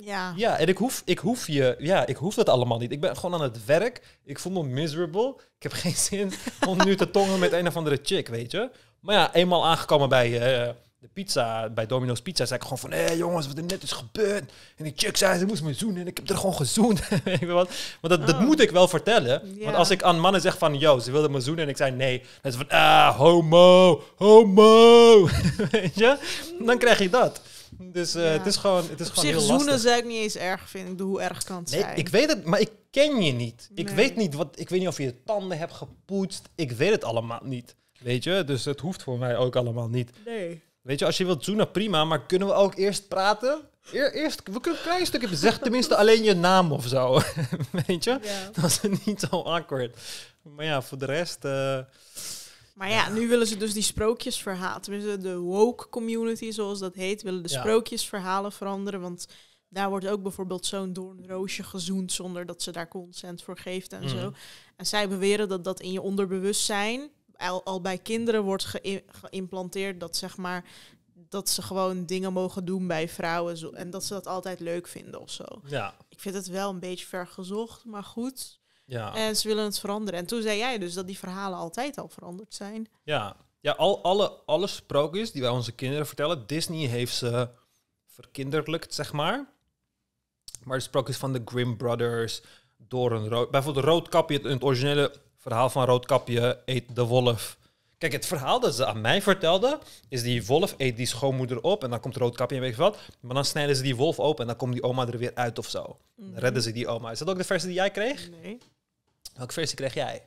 ja. ja, en ik hoef, ik hoef je, ja, ik hoef dat allemaal niet. Ik ben gewoon aan het werk. Ik voel me miserable. Ik heb geen zin om nu te tongen met een of andere chick, weet je. Maar ja, eenmaal aangekomen bij uh, de pizza, bij Domino's Pizza, zei ik gewoon van... Hé jongens, wat er net is gebeurd. En die check zei, ze moest me zoenen. En ik heb er gewoon gezoend. want dat, oh. dat moet ik wel vertellen. Want als ik aan mannen zeg van... Yo, ze wilden me zoenen. En ik zei nee. Dan is van... Ah, homo, homo. Weet je? Dan krijg je dat. Dus eh, het is gewoon, het is gewoon zich, zoenen
zou ik niet eens erg vinden. Ik doe hoe erg kan het nee, zijn. Ik
weet het, maar ik ken je niet. Ik weet niet wat. Ik weet niet of je je tanden hebt gepoetst. Ik weet het allemaal niet. Weet je? Dus het hoeft voor mij ook allemaal niet. Nee. Weet je, als je wilt zoenen, prima, maar kunnen we ook eerst praten? eerst, we kunnen een klein stukje. Zeg tenminste alleen je naam of zo. Weet je? Dat is niet zo awkward. Maar ja, voor de rest. Eh,
maar ja, nu willen ze dus die sprookjesverhalen, tenminste de woke community zoals dat heet, willen de sprookjesverhalen veranderen. Want daar wordt ook bijvoorbeeld zo'n doornroosje gezoend zonder dat ze daar consent voor geeft en mhm. zo. En zij beweren dat dat in je onderbewustzijn al, bij kinderen wordt geïmplanteerd dat zeg maar dat ze gewoon dingen mogen doen bij vrouwen zo, en dat ze dat altijd leuk vinden of zo. Ja. Ik vind het wel een beetje ver gezocht, maar goed. Ja. En ze willen het veranderen. En toen zei jij dus dat die verhalen altijd al veranderd zijn.
Ja, ja al, alle, alle sprookjes die wij onze kinderen vertellen, Disney heeft ze verkinderlijkt, zeg maar. Maar de sprookjes van de Grimm Brothers, door rood, Bijvoorbeeld Roodkapje, het originele verhaal van Roodkapje eet de wolf. Kijk, het verhaal dat ze aan mij vertelden, is die wolf eet die schoonmoeder op en dan komt Roodkapje en weet je wat. Maar dan snijden ze die wolf open en dan komt die oma er weer uit of zo. Dan mhm. redden ze die oma. Is dat ook de versie die jij kreeg?
Nee. Welke versie kreeg jij?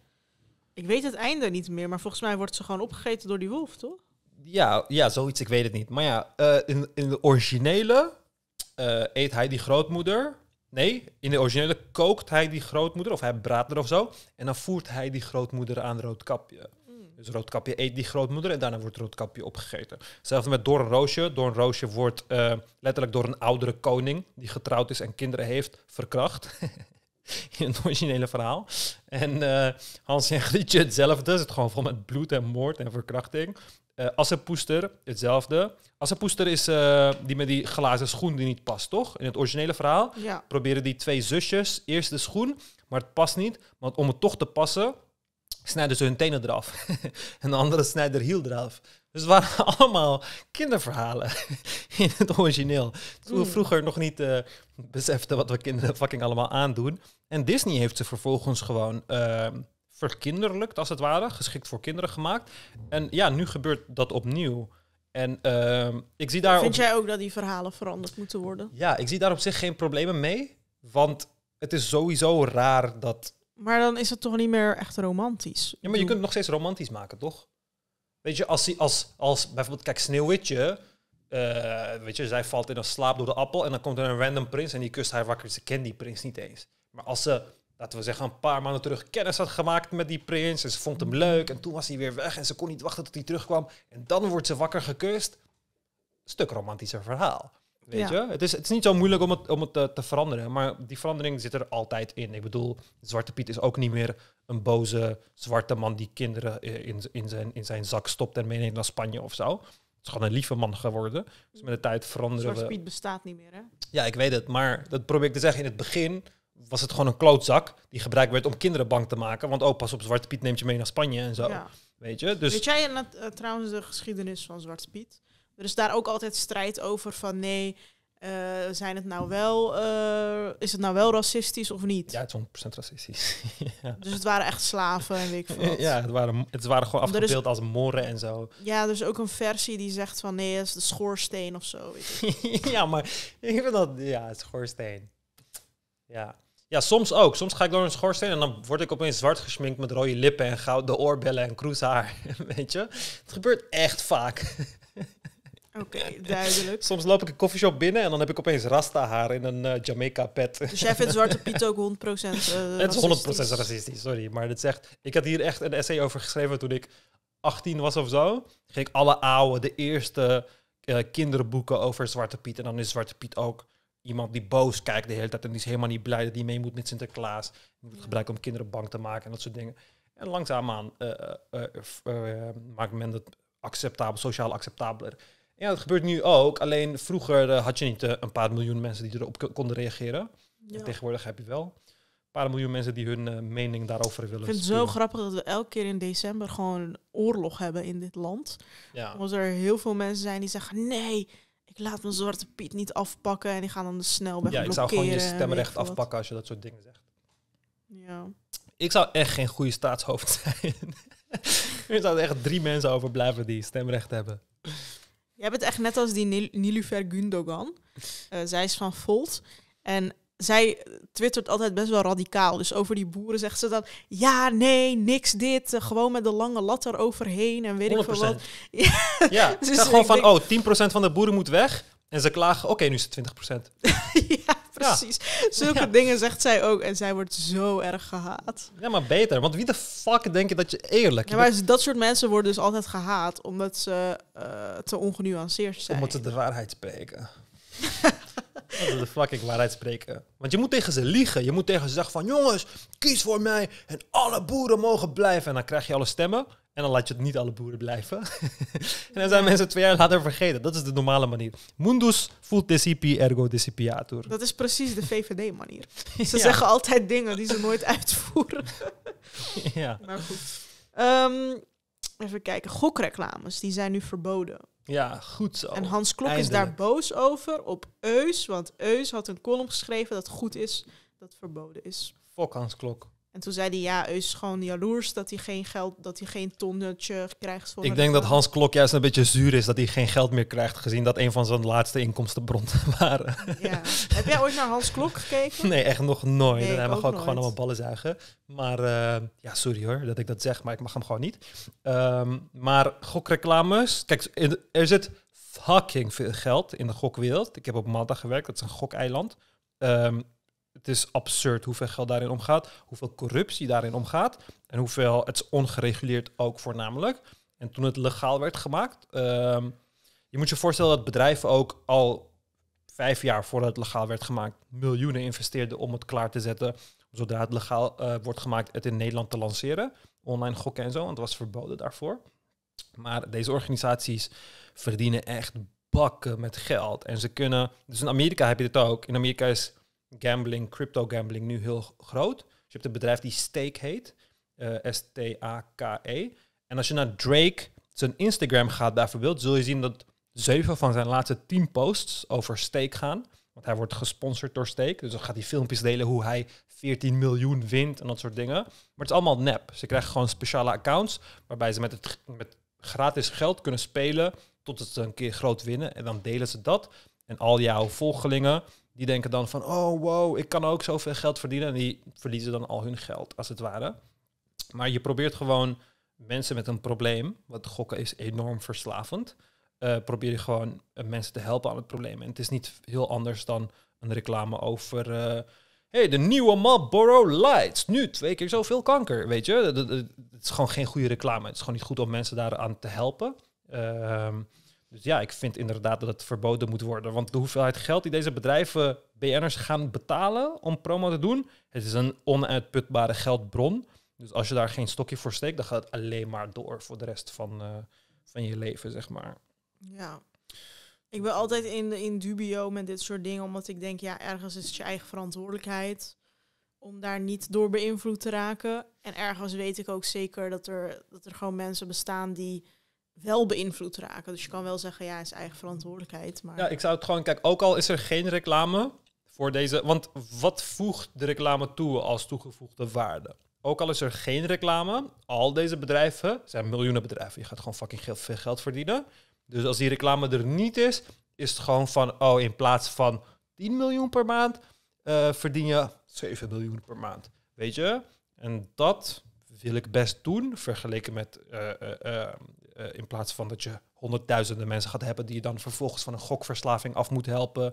Ik weet het einde niet meer, maar volgens mij wordt ze gewoon opgegeten door die wolf, toch?
Ja, ja zoiets, ik weet het niet. Maar ja, eh, in, in de originele eh, eet hij die grootmoeder Nee, in de originele kookt hij die grootmoeder, of hij braadt er of zo. En dan voert hij die grootmoeder aan Roodkapje. Mm. Dus Roodkapje eet die grootmoeder en daarna wordt Roodkapje opgegeten. Hetzelfde met Doornroosje. Doornroosje wordt eh, letterlijk door een oudere koning, die getrouwd is en kinderen heeft, verkracht. in het originele verhaal. En uh, Hans en Grietje hetzelfde. Het gewoon vol met bloed en moord en verkrachting. Uh, eh, Assepoester, hetzelfde. Assepoester is eh, die met die glazen schoen die niet past, toch? In het originele verhaal proberen die twee zusjes eerst de schoen, maar het past niet. Want om het toch te passen, snijden ze hun tenen eraf. en de andere snijden er hiel eraf. Dus het waren allemaal kinderverhalen in het origineel. Toen we mm. vroeger nog niet uh, beseften wat we kinderen fucking allemaal aandoen. En Disney heeft ze vervolgens gewoon ehm, verkinderlijkt, als het ware. Geschikt voor kinderen gemaakt. En ja, nu gebeurt dat opnieuw. En ehm, ik zie daar. Vind
jij ook dat die verhalen veranderd moeten worden?
Ja, ik zie daar op zich geen problemen mee. Want het is sowieso raar dat.
Maar dan is het toch niet meer echt romantisch? Ja, maar je kunt het nog steeds romantisch maken, toch? Weet je,
als, als, als bijvoorbeeld, kijk, Sneeuwwitje. Uh, weet je, zij valt in een slaap door de appel en dan komt er een random prins en die kust haar wakker. Ze kent die prins niet eens. Maar als ze laten we zeggen, een paar maanden terug kennis had gemaakt met die prins. En ze vond hem leuk. En toen was hij weer weg en ze kon niet wachten tot hij terugkwam. En dan wordt ze wakker gekust. Stuk romantischer verhaal. Weet je? Het is, het is niet zo moeilijk om het, om het te, eh, te, veranderen. Maar die verandering zit er altijd in. Ik bedoel, Zwarte Piet is ook niet meer een boze zwarte man die kinderen in, in, zijn, in zijn zak stopt en meeneemt naar Spanje of zo. Het is gewoon een lieve man geworden. Dus met de tijd veranderen Zwarte
Piet bestaat niet meer, hè?
Ja, ik weet het. Maar dat probeer ik te zeggen. In het begin was het gewoon een klootzak die gebruikt werd om kinderen bang te maken. Want ook oh, pas op, Zwarte Piet neemt je mee naar Spanje en zo. Weet je? Dus... Weet jij
eh, trouwens de geschiedenis van Zwarte Piet? Er is daar ook altijd strijd over van nee, eh, zijn het nou wel, eh, is het nou wel racistisch of niet? Ja, het
is 100% racistisch.
Dus het waren echt slaven en weet ik veel wat. Ja,
het waren, het waren gewoon afgebeeld als morren en zo.
Ja, er is ook een versie die zegt van nee, het is de schoorsteen of zo. Weet ik. ja, maar ik
vind dat, ja, schoorsteen. Ja. Ja, soms ook. Soms ga ik door een schoorsteen en dan word ik opeens zwart gesminkt met rode lippen en gouden oorbellen en kroeshaar. Weet je? Het gebeurt
echt vaak. Oké, duidelijk.
Soms loop ik een koffieshop binnen en dan heb ik opeens rasta haar in een eh, Jamaica pet. Dus jij vindt Zwarte Piet ook 100% uh, eh, Het is 100% racistisch, sorry. Maar dat zegt ik had hier echt een essay over geschreven toen ik 18 was of zo. Ging ik alle oude, de eerste uh, kinderboeken over Zwarte Piet. En dan is Zwarte Piet ook iemand die boos kijkt de hele tijd en die is helemaal niet blij dat die mee moet met Sinterklaas. Die moet het gebruiken om kinderen bang te maken en dat soort dingen. En langzaamaan uh, maakt men het acceptabel, sociaal acceptabeler. Ja, dat gebeurt nu ook. Alleen vroeger had je niet een paar miljoen mensen die erop konden reageren. Ja. tegenwoordig heb je wel een paar miljoen mensen die hun mening daarover willen. Ik vind het zo
grappig dat we elke keer in december gewoon oorlog hebben in dit land. Ja. Omdat er heel veel mensen zijn die zeggen: nee, ik laat mijn zwarte piet niet afpakken en die gaan dan de dus snelweg Ja, ik zou gewoon je stemrecht afpakken
als je dat soort dingen zegt. Ja. Ik zou echt geen goede staatshoofd zijn. er zouden echt drie mensen overblijven die stemrecht hebben.
hebt het echt net als die Nil Nilufer Gundogan. Eh, zij is van Volt. En zij twittert altijd best wel radicaal. Dus over die boeren zegt ze dan: ja, nee, niks dit. Eh, gewoon met de lange lat eroverheen en weet ik veel wat. Ja, dus ze dus gewoon van:
oh, 10% van de boeren moet weg. En ze klagen: oké, nu is het 20%. ja,
precies. Zulke dingen zegt zij ook. En zij wordt zo erg gehaat.
Ja, maar beter. Want wie de fuck denk je dat je eerlijk Ja, maar
dat soort mensen worden dus altijd gehaat omdat ze eh, te ongenuanceerd zijn. Omdat ze de
waarheid spreken. Dat is de fucking waarheid spreken. Want je moet tegen ze liegen. Je moet tegen ze zeggen van... Jongens, kies voor mij en alle boeren mogen blijven. En dan krijg je alle stemmen. En dan laat je het niet alle boeren blijven. en dan zijn mensen twee jaar later vergeten. Dat is de normale manier. Mundus voelt decipi ergo decipiatur.
Dat is precies de VVD-manier. Ze zeggen altijd dingen die ze nooit uitvoeren. ja. Maar goed. Ehm, even kijken. Gokreclames, die zijn nu verboden. Ja, goed zo. En Hans Klok is daar boos over op Eus, want Eus had een column geschreven dat goed is dat verboden is. Fok Hans Klok. En toen zei hij, ja, Eus is gewoon jaloers dat hij geen geld, dat hij geen tonnetje krijgt. Voor ik denk dat Hans
Klok juist een beetje zuur is dat hij geen geld meer krijgt, gezien dat een van zijn laatste inkomstenbronnen waren.
Ja. Heb jij ooit naar Hans Klok gekeken? Nee, echt nog nooit. Nee, hij mag ook, gewoon allemaal
ballen zuigen. Maar eh, ja, sorry hoor dat ik dat zeg, maar ik mag hem gewoon niet. Ehm, maar gokreclames, kijk, er zit fucking veel geld in de gokwereld. Ik heb op Malta gewerkt, dat is een gokeiland. Um, het is absurd hoeveel geld daarin omgaat, hoeveel corruptie daarin omgaat en hoeveel het is ongereguleerd ook voornamelijk. En toen het legaal werd gemaakt, ehm, je moet je voorstellen dat bedrijven ook al vijf jaar voordat het legaal werd gemaakt miljoenen investeerden om het klaar te zetten, zodra het legaal eh, wordt gemaakt, het in Nederland te lanceren. Online gokken en zo, want het was verboden daarvoor. Maar deze organisaties verdienen echt bakken met geld. En ze kunnen. Dus in Amerika heb je dit ook. In Amerika is gambling, crypto gambling nu heel groot. Dus je hebt een bedrijf die Stake heet, uh, eh, S-T-A-K-E. En als je naar Drake zijn Instagram gaat bijvoorbeeld, zul je zien dat zeven van zijn laatste tien posts over Stake gaan. Want hij wordt gesponsord door Stake. Dus dan gaat hij filmpjes delen hoe hij 14 miljoen wint en dat soort dingen. Maar het is allemaal nep. Ze krijgen gewoon speciale accounts waarbij ze met, het, met gratis geld kunnen spelen tot het een keer groot winnen. En dan delen ze dat. En al jouw volgelingen, die denken dan van, oh wow, ik kan ook zoveel geld verdienen. En die verliezen dan al hun geld, als het ware. Maar je probeert gewoon mensen met een probleem, wat gokken is enorm verslavend, eh, probeer je gewoon eh, mensen te helpen aan het probleem. En het is niet heel anders dan een reclame over, hé, eh, hey, de nieuwe Marlboro Lights, nu twee keer zoveel kanker, weet je. Het is gewoon geen goede reclame. Het is gewoon niet goed om mensen daaraan te helpen. Ehm dus ja, ik vind inderdaad dat het verboden moet worden. Want de hoeveelheid geld die deze bedrijven, BN'ers, gaan betalen om promo te doen, het is een onuitputbare geldbron. Dus als je daar geen stokje voor steekt, dan gaat het alleen maar door voor de rest van, eh, van je leven, zeg maar.
Ja. Ik ben altijd in, in dubio met dit soort dingen, omdat ik denk, ja, ergens is het je eigen verantwoordelijkheid om daar niet door beïnvloed te raken. En ergens weet ik ook zeker dat er, dat er gewoon mensen bestaan die wel beïnvloed raken. Dus je kan wel zeggen, ja, is eigen verantwoordelijkheid. Maar... Ja, ik
zou het gewoon, kijk, ook al is er geen reclame voor deze, want wat voegt de reclame toe als toegevoegde waarde? Ook al is er geen reclame, al deze bedrijven zijn miljoenen bedrijven. Je gaat gewoon fucking veel geld verdienen. Dus als die reclame er niet is, is het gewoon van, oh, in plaats van 10 miljoen per maand, eh, verdien je 7 miljoen per maand. Weet je? En dat wil ik best doen, vergeleken met eh, eh, eh, in plaats van dat je honderdduizenden mensen gaat hebben die je dan vervolgens van een gokverslaving af moet helpen.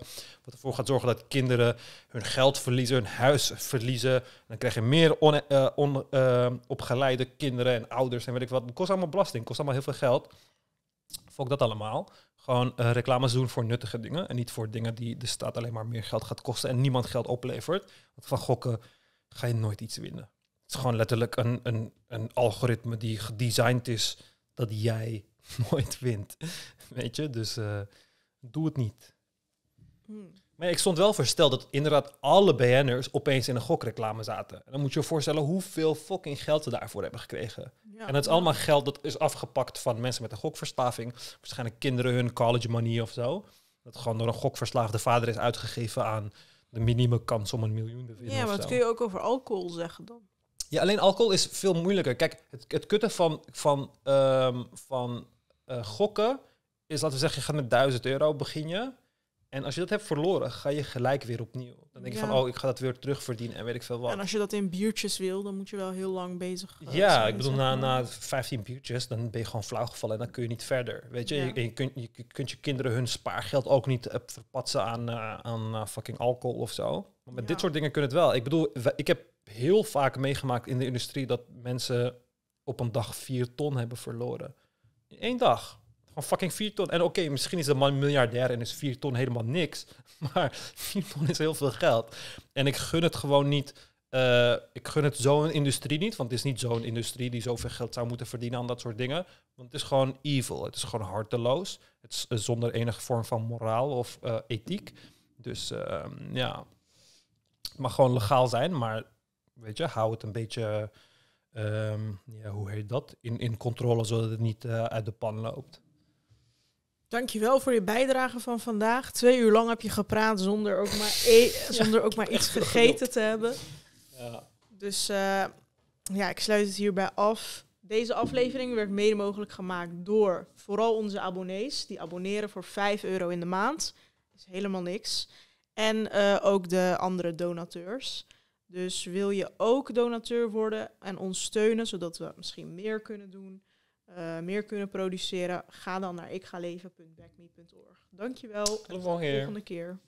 Wat ervoor gaat zorgen dat kinderen hun geld verliezen, hun huis verliezen. dan krijg je meer eh, eh, opgeleide kinderen en ouders en weet ik wat. Het kost allemaal belasting, kost allemaal heel veel geld. Fok dat allemaal. Gewoon reclames doen voor nuttige dingen en niet voor dingen die de staat alleen maar meer geld gaat kosten en niemand geld oplevert. Want van gokken ga je nooit iets winnen. Het is gewoon letterlijk een, een, een algoritme die gedesigned is dat jij nooit wint. Weet je, dus eh, doe het niet. Hmm. Maar ik stond wel versteld dat inderdaad alle BN'ers opeens in een gokreclame zaten. En dan moet je je voorstellen hoeveel fucking geld ze daarvoor hebben gekregen. en dat is allemaal geld dat is afgepakt van mensen met een gokverslaving, Waarschijnlijk kinderen hun college money of zo. Dat gewoon door een gokverslaafde vader is uitgegeven aan de minimale kans om een miljoen te winnen. Ja, maar kun je
ook over alcohol zeggen dan.
Ja, alleen alcohol is veel moeilijker. Kijk, het, het kutten van, van, ehm, van eh, gokken is, laten we zeggen, je gaat met 1000 euro beginnen En als je dat hebt verloren, ga je gelijk
weer opnieuw. Dan denk je van, oh, ik ga dat weer terugverdienen en weet ik veel wat. En als je dat in biertjes wil, dan moet je wel heel lang bezig eh, zijn. Ja, ik bedoel, na, na
15 biertjes, dan ben je gewoon flauwgevallen en dan kun je niet verder. Weet je, je, kunt, je, kinderen hun spaargeld ook niet eh, verpatsen aan, aan fucking alcohol of zo. Maar met dit soort dingen kunnen het wel. Ik bedoel, ik heb heel vaak meegemaakt in de industrie dat mensen op een dag vier ton hebben verloren. In één dag. Gewoon fucking vier ton. En oké, misschien is de man miljardair en is vier ton helemaal niks. Maar vier ton is heel veel geld. En ik gun het gewoon niet. Eh, ik gun het zo'n industrie niet, want het is niet zo'n industrie die zoveel geld zou moeten verdienen aan dat soort dingen. Want het is gewoon evil, het is gewoon harteloos, het is eh, zonder enige vorm van moraal of eh, ethiek. Dus ehm, ja, mag gewoon legaal zijn, maar weet je, hou het een beetje, ehm, ja, hoe heet dat, in, in controle, zodat het niet eh, uit de pan loopt.
Dankjewel voor je bijdrage van vandaag. Twee uur lang heb je gepraat zonder ook maar, e-, zonder ook maar iets gegeten te hebben. Ja. Dus eh, ja, ik sluit het hierbij af. Deze aflevering werd mede mogelijk gemaakt door vooral onze abonnees. Die abonneren voor 5 euro in de maand. Dat is helemaal niks. En eh, ook de andere donateurs. Dus wil je ook donateur worden en ons steunen, zodat we misschien meer kunnen doen, eh, meer kunnen produceren, ga dan naar ikgaleven.backme.org. Dankjewel. Tot de volgende keer.